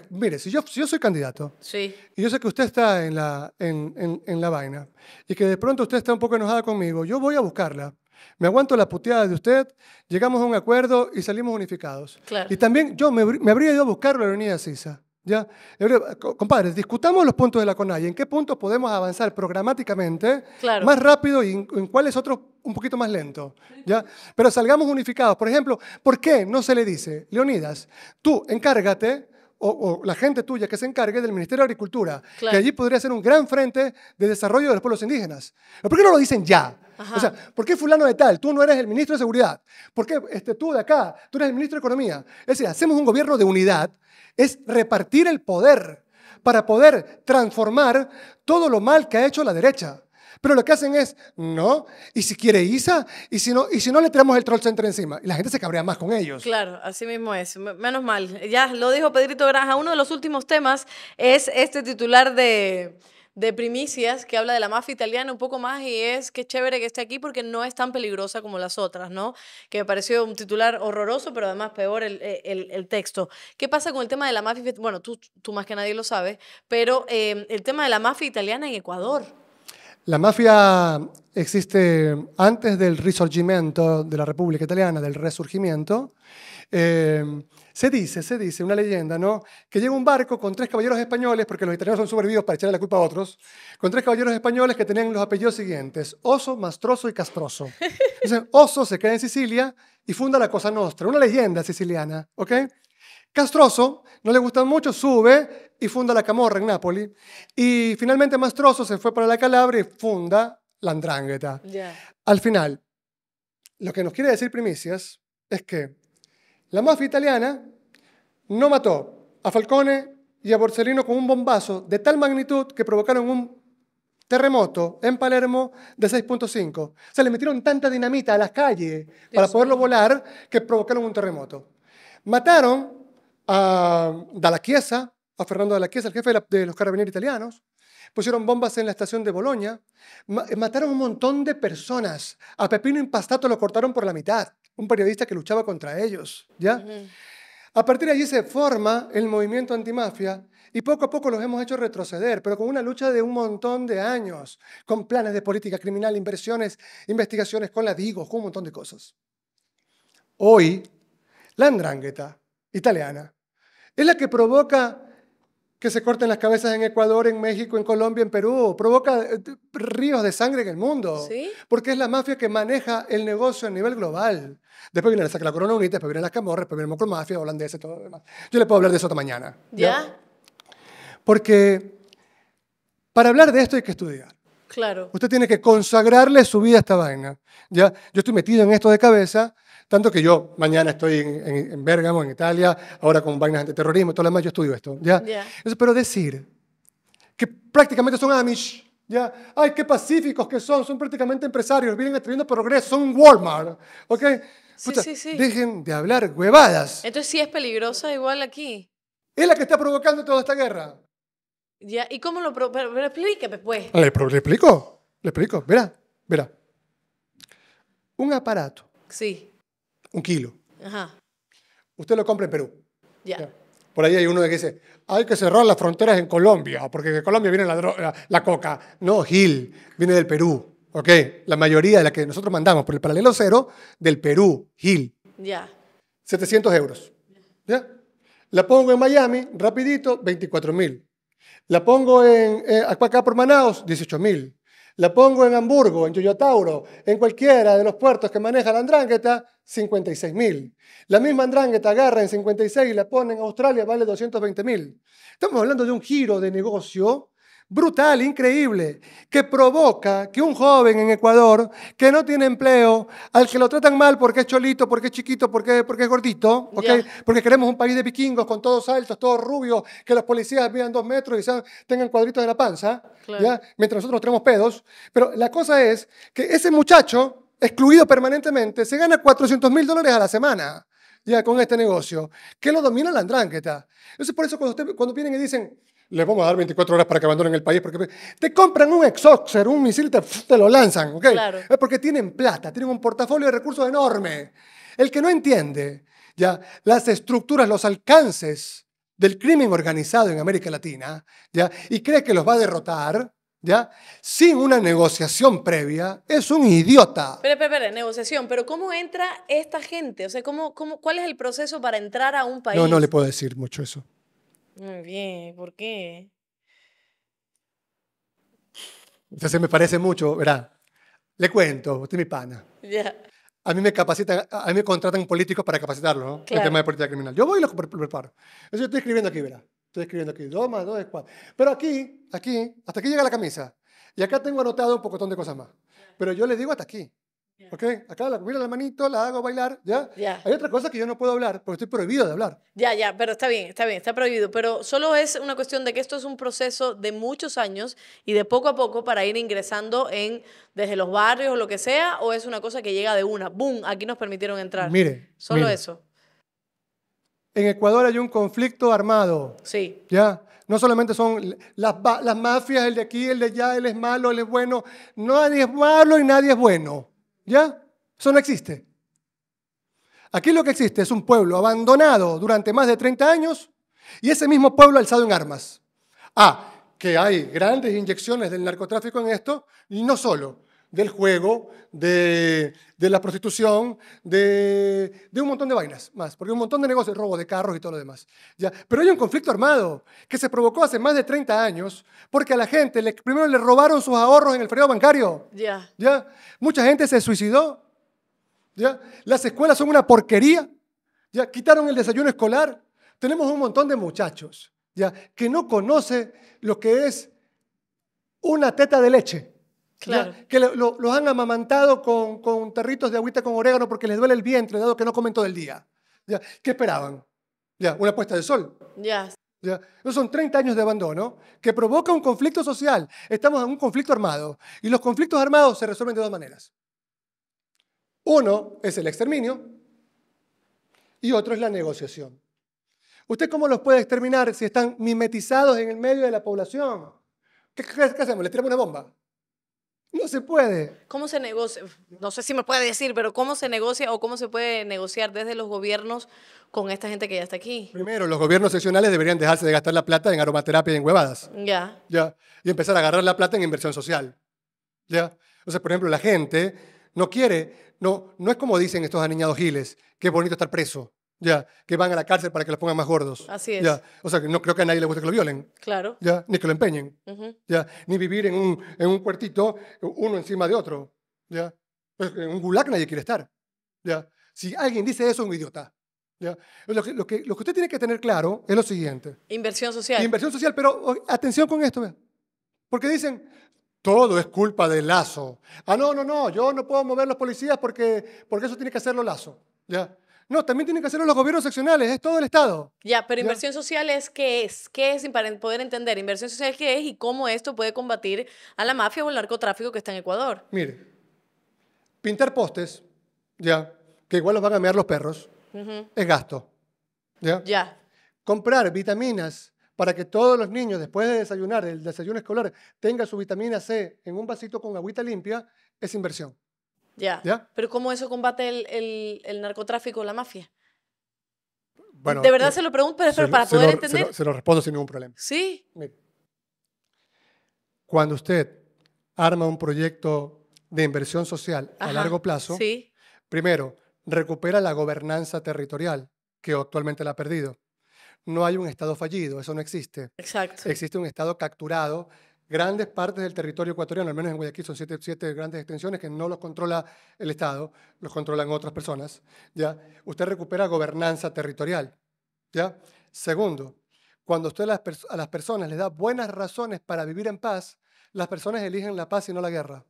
[SPEAKER 2] mire, si yo, yo soy candidato y yo sé que usted está en la, en, la vaina y que de pronto usted está un poco enojada conmigo, yo voy a buscarla. Me aguanto la puteada de usted, llegamos a un acuerdo y salimos unificados. Y también yo me, habría ido a buscar a la de Sisa. ¿Ya? Compadres, discutamos los puntos de la conalla en qué puntos podemos avanzar programáticamente más rápido y en, cuáles otros un poquito más lento. ¿ya? Pero salgamos unificados. Por ejemplo, ¿por qué no se le dice, Leonidas, tú encárgate, o, la gente tuya que se encargue del Ministerio de Agricultura, que allí podría ser un gran frente de desarrollo de los pueblos indígenas? ¿Por qué no lo dicen ya? O sea, ¿por qué fulano de tal? Tú no eres el ministro de Seguridad. ¿Por qué este, tú de acá? Tú eres el ministro de Economía. Es decir, hacemos un gobierno de unidad, es repartir el poder para poder transformar todo lo mal que ha hecho la derecha. Pero lo que hacen es, no, y si quiere Isa, y si no, y si no le traemos el troll center encima. Y la gente se cabrea más con ellos.
[SPEAKER 1] Claro, así mismo es. Menos mal. Ya lo dijo Pedrito Granja. Uno de los últimos temas es este titular de de primicias que habla de la mafia italiana un poco más y es que chévere que esté aquí porque no es tan peligrosa como las otras, ¿no? Que me pareció un titular horroroso, pero además peor el, eh, texto. ¿Qué pasa con el tema de la mafia? Bueno, tú, más que nadie lo sabes, pero em, el tema de la mafia italiana en Ecuador.
[SPEAKER 2] La mafia existe antes del resurgimiento de la República Italiana, del resurgimiento. Em, se dice, se dice, una leyenda, ¿no? Que llega un barco con tres caballeros españoles, porque los italianos son sobrevividos para echarle la culpa a otros, con tres caballeros españoles que tenían los apellidos siguientes, Oso, Mastroso y Castroso. <laughs> Entonces, Oso se queda en Sicilia y funda la Cosa Nostra, una leyenda siciliana, ¿ok? Castroso no le gusta mucho, sube y funda la Camorra en Nápoles. Y finalmente Mastroso se fue para la Calabria y funda la Andrangheta. Al final, lo que nos quiere decir Primicias es que la mafia italiana no mató a Falcone y a Borsellino con un bombazo de tal magnitud que provocaron un terremoto en Palermo de 6.5. Se le metieron tanta dinamita a las calles para poderlo volar que provocaron un terremoto. Mataron a Dalla Chiesa, a Fernando Dalla Chiesa, el jefe de los carabineros italianos. Pusieron bombas en la estación de Bolonia. Mataron un montón de personas. A Pepino Impastato lo cortaron por la mitad un periodista que luchaba contra ellos, ¿ya? A partir de allí se forma el movimiento antimafia y poco a poco los hemos hecho retroceder, pero con una lucha de un montón de años, con planes de política criminal, inversiones, investigaciones con la con un montón de cosas. Hoy, la 'ndrangheta italiana es la que provoca que se corten las cabezas en Ecuador, en México, en Colombia, en Perú. Provoca eh, ríos de sangre en el mundo. ¿Sí? Porque es la mafia que maneja el negocio a nivel global. Después viene la Saca la Corona Unita, después viene las Camorras, después viene la Mafia, holandesa, todo lo demás. Yo le puedo hablar de eso otra mañana. ¿Ya? Porque para hablar de esto hay que estudiar. Claro. Usted tiene que consagrarle su vida a esta vaina. ¿ya? Yo estoy metido en esto de cabeza tanto que yo mañana estoy en, Bérgamo, en Italia, ahora con vainas antiterrorismo terrorismo. todo lo demás, yo estudio esto. ¿ya? pero decir que prácticamente son Amish, ¿ya? Ay, qué pacíficos que son, son prácticamente empresarios, vienen atrayendo progreso, son Walmart, ¿ok?
[SPEAKER 1] sí, sí, sí. Dejen
[SPEAKER 2] de hablar huevadas.
[SPEAKER 1] Entonces sí es peligrosa igual aquí. Es la que está provocando toda esta guerra. Ya, ¿y cómo lo pero, explíqueme, pues?
[SPEAKER 2] Ah, le, le explico, le explico. Verá, verá.
[SPEAKER 1] Un aparato. Sí
[SPEAKER 2] un kilo. Usted lo compra en Perú. Por ahí hay uno que dice, hay que cerrar las fronteras en Colombia, porque de Colombia viene la, droga, la coca. No, Gil, viene del Perú. ¿Ok? La mayoría de la que nosotros mandamos por el paralelo cero, del Perú, Gil. Ya. 700 euros. ¿Ya? La pongo en Miami, rapidito, 24 mil. La pongo en, eh, por Manaus, 18 mil. La pongo en Hamburgo, en Yoyotauro, en cualquiera de los puertos que maneja la Andrangheta, 56.000. La misma Andrangheta agarra en 56 y la pone en Australia, vale mil. Estamos hablando de un giro de negocio brutal, increíble, que provoca que un joven en Ecuador que no tiene empleo, al que lo tratan mal porque es cholito, porque es chiquito, porque, porque es gordito, porque queremos un país de vikingos con todos altos, todos rubios, que los policías midan dos metros y tengan cuadritos de la panza, mientras nosotros tenemos pedos. Pero la cosa es que ese muchacho, excluido permanentemente, se gana 400 mil dólares a la semana ya con este negocio, que lo domina la andránqueta. Entonces, por eso cuando, cuando vienen y dicen, les vamos a dar 24 horas para que abandonen el país, porque te compran un exoxer, un misil, te, lo lanzan, ¿ok? Es porque tienen plata, tienen un portafolio de recursos enorme. El que no entiende ya las estructuras, los alcances del crimen organizado en América Latina, ya y cree que los va a derrotar, ya sin una negociación previa, es un idiota.
[SPEAKER 1] Pero, pero, pero negociación, pero ¿cómo entra esta gente? O sea, ¿cómo, cómo, ¿cuál es el proceso para entrar a un país? No, no le puedo
[SPEAKER 2] decir mucho eso.
[SPEAKER 1] Muy bien, ¿por qué?
[SPEAKER 2] Entonces me parece mucho, ¿verdad? Le cuento, usted es mi pana. Ya. A mí me capacitan, a mí me contratan políticos para capacitarlo, ¿no? El tema de política criminal. Yo voy y lo preparo. Eso yo estoy escribiendo aquí, ¿verdad? Estoy escribiendo aquí, dos más dos es cuatro. Pero aquí, aquí, hasta aquí llega la camisa. Y acá tengo anotado un pocotón de cosas más. Pero yo le digo hasta aquí. ¿Ok? Acá la, mira la manito, la hago bailar, ¿ya? Hay otra cosa que yo no puedo hablar, porque estoy prohibido de hablar.
[SPEAKER 1] Ya, ya, pero está bien, está bien, está prohibido. Pero solo es una cuestión de que esto es un proceso de muchos años y de poco a poco para ir ingresando en desde los barrios o lo que sea, o es una cosa que llega de una. ¡Boom! Aquí nos permitieron entrar. Mire. Solo eso.
[SPEAKER 2] En Ecuador hay un conflicto armado. Sí. ¿Ya? No solamente son las, las mafias, el de aquí, el de allá, él es malo, él es bueno. Nadie es malo y nadie es bueno. ¿Ya? Eso no existe. Aquí lo que existe es un pueblo abandonado durante más de 30 años y ese mismo pueblo alzado en armas. Ah, que hay grandes inyecciones del narcotráfico en esto, y no solo, del juego, de, la prostitución, de, un montón de vainas más, porque un montón de negocios, robo de carros y todo lo demás. ¿ya? Pero hay un conflicto armado que se provocó hace más de 30 años porque a la gente le, primero le robaron sus ahorros en el feriado bancario. Ya, ¿ya? Mucha gente se suicidó. ¿ya? Las escuelas son una porquería. ¿ya? Quitaron el desayuno escolar. Tenemos un montón de muchachos ¿ya? que no conoce lo que es una teta de leche. Claro. que los han amamantado con, con, tarritos de agüita con orégano porque les duele el vientre, dado que no comen todo el día. ¿Qué esperaban? Ya, una puesta de sol. No son 30 años de abandono que provoca un conflicto social. Estamos en un conflicto armado. Y los conflictos armados se resuelven de dos maneras. Uno es el exterminio y otro es la negociación. ¿Usted cómo los puede exterminar si están mimetizados en el medio de la población? ¿Qué, qué hacemos? le tiramos una bomba? No se puede.
[SPEAKER 1] ¿Cómo se negocia? No sé si me puede decir, pero ¿cómo se negocia o cómo se puede negociar desde los gobiernos con esta gente que ya está aquí?
[SPEAKER 2] Primero, los gobiernos seccionales deberían dejarse de gastar la plata en aromaterapia y en huevadas. Ya. Ya. Y empezar a agarrar la plata en inversión social. Ya. O por ejemplo, la gente no quiere, no, no es como dicen estos aniñados giles, que es bonito estar preso. Ya, que van a la cárcel para que los pongan más gordos. Así es. Ya, o sea, que no creo que a nadie le guste que lo violen. Claro. Ya, ni que lo empeñen. Ya, ni vivir en un, en un cuartito uno encima de otro. Ya. Pues en un gulag nadie quiere estar. Ya. Si alguien dice eso, es un idiota. ¿Ya? Lo, que, lo, que, que, usted tiene que tener claro es lo siguiente.
[SPEAKER 1] Inversión social.
[SPEAKER 2] Inversión social, pero atención con esto, ¿ve? porque dicen, todo es culpa del Lazo. Ah, no, no, no, yo no puedo mover los policías porque, porque eso tiene que hacerlo Lazo. ¿Ya? No, también tienen que hacerlo los gobiernos seccionales, es todo el Estado.
[SPEAKER 1] Ya, pero inversión social es qué es, qué es para poder entender inversión social qué es y cómo esto puede combatir a la mafia o el narcotráfico que está en Ecuador.
[SPEAKER 2] Mire, pintar postes, ya, que igual los van a mear los perros, es gasto. ¿ya? ya. Comprar vitaminas para que todos los niños, después de desayunar, el desayuno escolar, tenga su vitamina C en un vasito con agüita limpia, es inversión.
[SPEAKER 1] Ya. Pero ¿cómo eso combate el, narcotráfico o la mafia?
[SPEAKER 2] de verdad eh, se lo pregunto, pero para poder entender. Se lo, respondo sin ningún problema. Sí. Cuando usted arma un proyecto de inversión social a largo plazo, primero, recupera la gobernanza territorial que actualmente la ha perdido. No hay un Estado fallido, eso no existe. Exacto. Existe un Estado capturado grandes partes del territorio ecuatoriano, al menos en Guayaquil son siete, grandes extensiones que no los controla el Estado, los controlan otras personas, ¿ya? Usted recupera gobernanza territorial, ¿ya? Segundo, cuando usted a las, personas les da buenas razones para vivir en paz, las personas eligen la paz y no la guerra.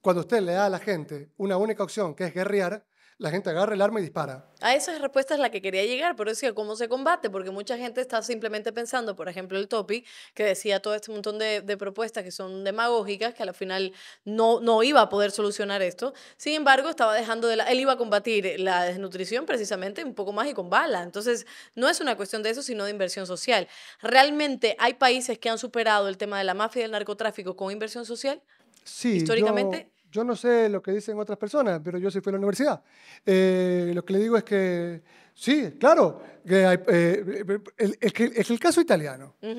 [SPEAKER 2] Cuando usted le da a la gente una única opción, que es guerrear, la gente agarra el arma y dispara.
[SPEAKER 1] A esa respuesta es la que quería llegar, pero es cómo se combate, porque mucha gente está simplemente pensando, por ejemplo, el Topi, que decía todo este montón de, propuestas que son demagógicas, que al final no, no iba a poder solucionar esto. Sin embargo, estaba dejando de él iba a combatir la desnutrición precisamente un poco más y con bala. Entonces, no es una cuestión de eso, sino de inversión social. ¿Realmente hay países que han superado el tema de la mafia y del narcotráfico con inversión social? Sí. Históricamente.
[SPEAKER 2] Yo no sé lo que dicen otras personas, pero yo sí fui a la universidad. Eh, lo que le digo es que sí, claro, que eh, el, caso italiano es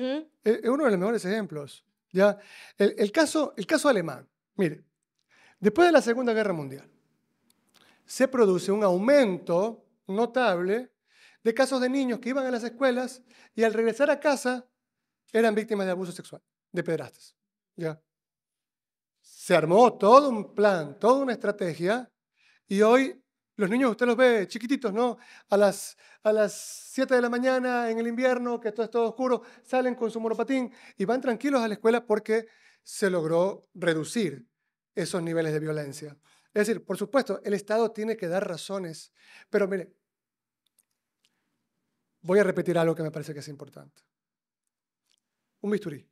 [SPEAKER 2] uno de los mejores ejemplos. ¿ya? El, caso, el caso alemán, mire, después de la Segunda Guerra Mundial se produce un aumento notable de casos de niños que iban a las escuelas y al regresar a casa eran víctimas de abuso sexual, de pedrastas. ¿ya? Se armó todo un plan, toda una estrategia. Y hoy los niños, usted los ve chiquititos, ¿no? A las, a las 7 de la mañana en el invierno, que todo es todo oscuro, salen con su monopatín y van tranquilos a la escuela porque se logró reducir esos niveles de violencia. Es decir, por supuesto, el Estado tiene que dar razones, pero mire, voy a repetir algo que me parece que es importante. Un bisturí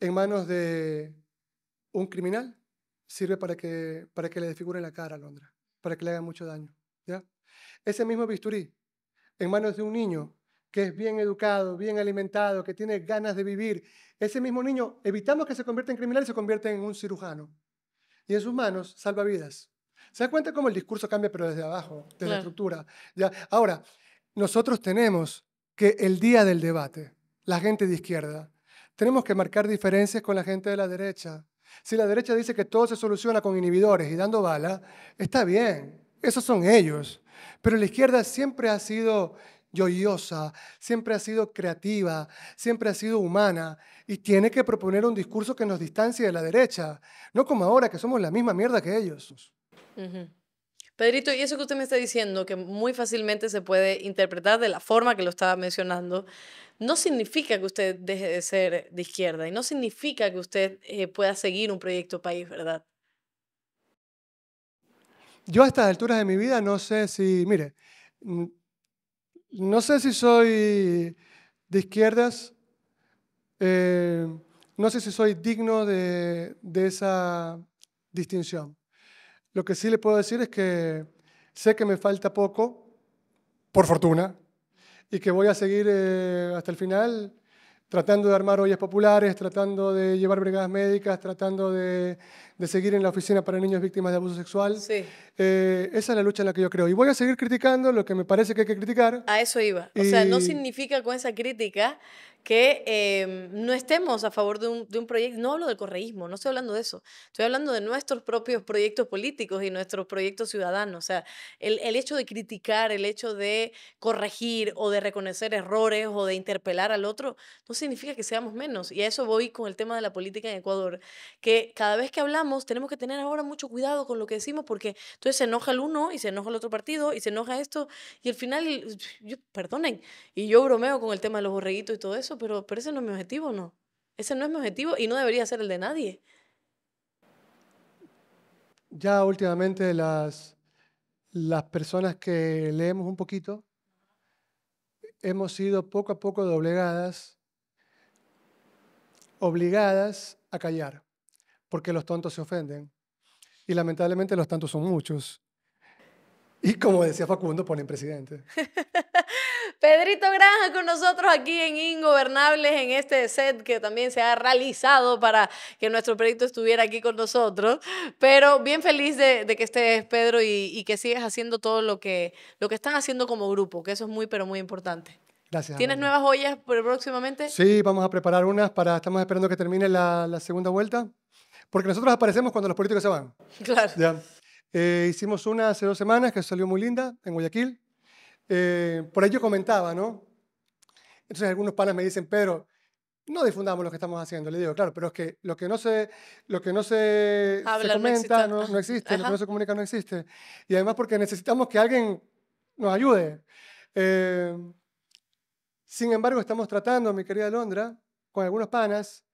[SPEAKER 2] en manos de un criminal sirve para que, para que le desfigure la cara a Londra, para que le haga mucho daño. ¿ya? Ese mismo bisturí, en manos de un niño que es bien educado, bien alimentado, que tiene ganas de vivir, ese mismo niño evitamos que se convierta en criminal y se convierta en un cirujano. Y en sus manos salva vidas. ¿Se da cuenta cómo el discurso cambia, pero desde abajo, desde la estructura? ¿ya? Ahora, nosotros tenemos que el día del debate, la gente de izquierda, tenemos que marcar diferencias con la gente de la derecha, si la derecha dice que todo se soluciona con inhibidores y dando bala, está bien, esos son ellos. Pero la izquierda siempre ha sido joyosa, siempre ha sido creativa, siempre ha sido humana y tiene que proponer un discurso que nos distancie de la derecha, no como ahora que somos la misma mierda que ellos.
[SPEAKER 1] Pedrito, y eso que usted me está diciendo, que muy fácilmente se puede interpretar de la forma que lo estaba mencionando, no significa que usted deje de ser de izquierda y no significa que usted eh, pueda seguir un proyecto país, ¿verdad?
[SPEAKER 2] Yo a estas alturas de mi vida no sé si, mire, no sé si soy de izquierdas, eh, no sé si soy digno de esa distinción. Lo que sí le puedo decir es que sé que me falta poco, por fortuna, y que voy a seguir eh, hasta el final tratando de armar ollas populares, tratando de llevar brigadas médicas, tratando de, seguir en la oficina para niños víctimas de abuso sexual. Sí. Eh, esa es la lucha en la que yo creo. Y voy a seguir criticando lo que me parece que hay que
[SPEAKER 1] criticar. A eso iba. O sea, no significa con esa crítica que em, no estemos a favor de un, proyecto. No hablo del correísmo, no estoy hablando de eso. Estoy hablando de nuestros propios proyectos políticos y nuestros proyectos ciudadanos. O sea, el, el hecho de criticar, el hecho de corregir o de reconocer errores o de interpelar al otro, no significa que seamos menos. Y a eso voy con el tema de la política en Ecuador, que cada vez que hablamos tenemos que tener ahora mucho cuidado con lo que decimos porque entonces se enoja el uno y se enoja el otro partido y se enoja esto y al final, perdonen, y yo bromeo con el tema de los borreguitos y todo eso pero, pero ese no es mi objetivo, no. Ese no es mi objetivo y no debería ser el de nadie.
[SPEAKER 2] Ya últimamente las, las personas que leemos un poquito hemos sido poco a poco doblegadas, obligadas a callar, porque los tontos se ofenden. Y lamentablemente los tantos son muchos. Y como decía Facundo, ponen presidente. <laughs>
[SPEAKER 1] Pedrito Granja con nosotros aquí en Ingobernables, en este set que también se ha realizado para que nuestro proyecto estuviera aquí con nosotros. Pero bien feliz de, que estés, Pedro, y, que sigues haciendo todo lo que, lo que están haciendo como grupo, que eso es muy, pero muy importante. Gracias. ¿Tienes nuevas ollas próximamente? Sí,
[SPEAKER 2] vamos a preparar unas para, estamos esperando que termine la, segunda vuelta, porque nosotros aparecemos cuando los políticos se van. Claro. Eh, hicimos una hace dos semanas que salió muy linda en Guayaquil eh, por ahí yo comentaba, ¿no? Entonces algunos panas me dicen, Pedro, no difundamos lo que estamos haciendo. Le digo, claro, pero es que lo que no se, lo que no se, se comenta no existe, no, existe lo que no se comunica no existe. Y además porque necesitamos que alguien nos ayude. Eh, sin embargo, estamos tratando, mi querida Londra, con algunos panas,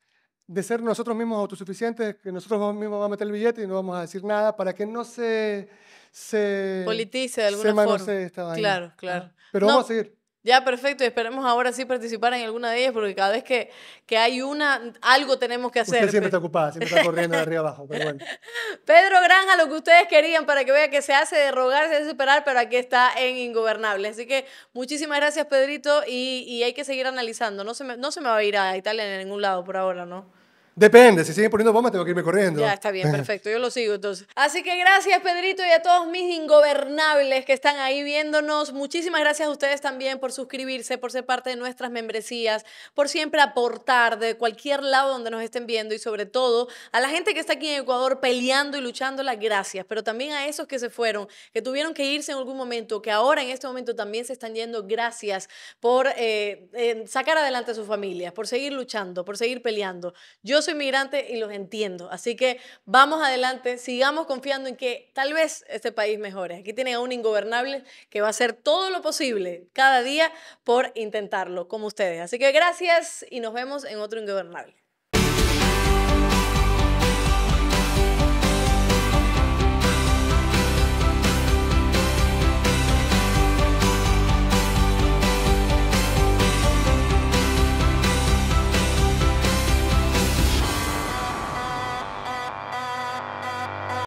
[SPEAKER 2] de ser nosotros mismos autosuficientes, que nosotros mismos vamos a meter el billete y no vamos a decir nada, para que no se se politice de alguna forma. Claro, ah,
[SPEAKER 1] claro. Pero vamos a seguir. Ya, perfecto. Y esperemos ahora sí participar en alguna de ellas, porque cada vez que, que hay una, algo tenemos que hacer. Usted siempre está ocupada,
[SPEAKER 2] siempre está corriendo de arriba abajo, pero bueno. <laughs>
[SPEAKER 1] Pedro Granja, lo que ustedes querían para que vea que se hace de rogar, se hace superar, pero aquí está en Ingobernable. Así que muchísimas gracias, Pedrito, y, hay que seguir analizando. No se, me, no se me va a ir a Italia en ningún lado por ahora, ¿no?
[SPEAKER 2] Depende, si siguen poniendo bombas tengo que irme corriendo. Ya, está bien, <laughs> perfecto,
[SPEAKER 1] yo lo sigo entonces. Así que gracias Pedrito y a todos mis ingobernables que están ahí viéndonos. Muchísimas gracias a ustedes también por suscribirse, por ser parte de nuestras membresías, por siempre aportar de cualquier lado donde nos estén viendo y sobre todo a la gente que está aquí en Ecuador peleando y luchando, las gracias, pero también a esos que se fueron, que tuvieron que irse en algún momento, que ahora en este momento también se están yendo, gracias por eh, sacar adelante a sus familias, por seguir luchando, por seguir peleando. Yo inmigrante y los entiendo. Así que vamos adelante, sigamos confiando en que tal vez este país mejore. Aquí tienen a un ingobernable que va a hacer todo lo posible cada día por intentarlo, como ustedes. Así que gracias y nos vemos en otro ingobernable.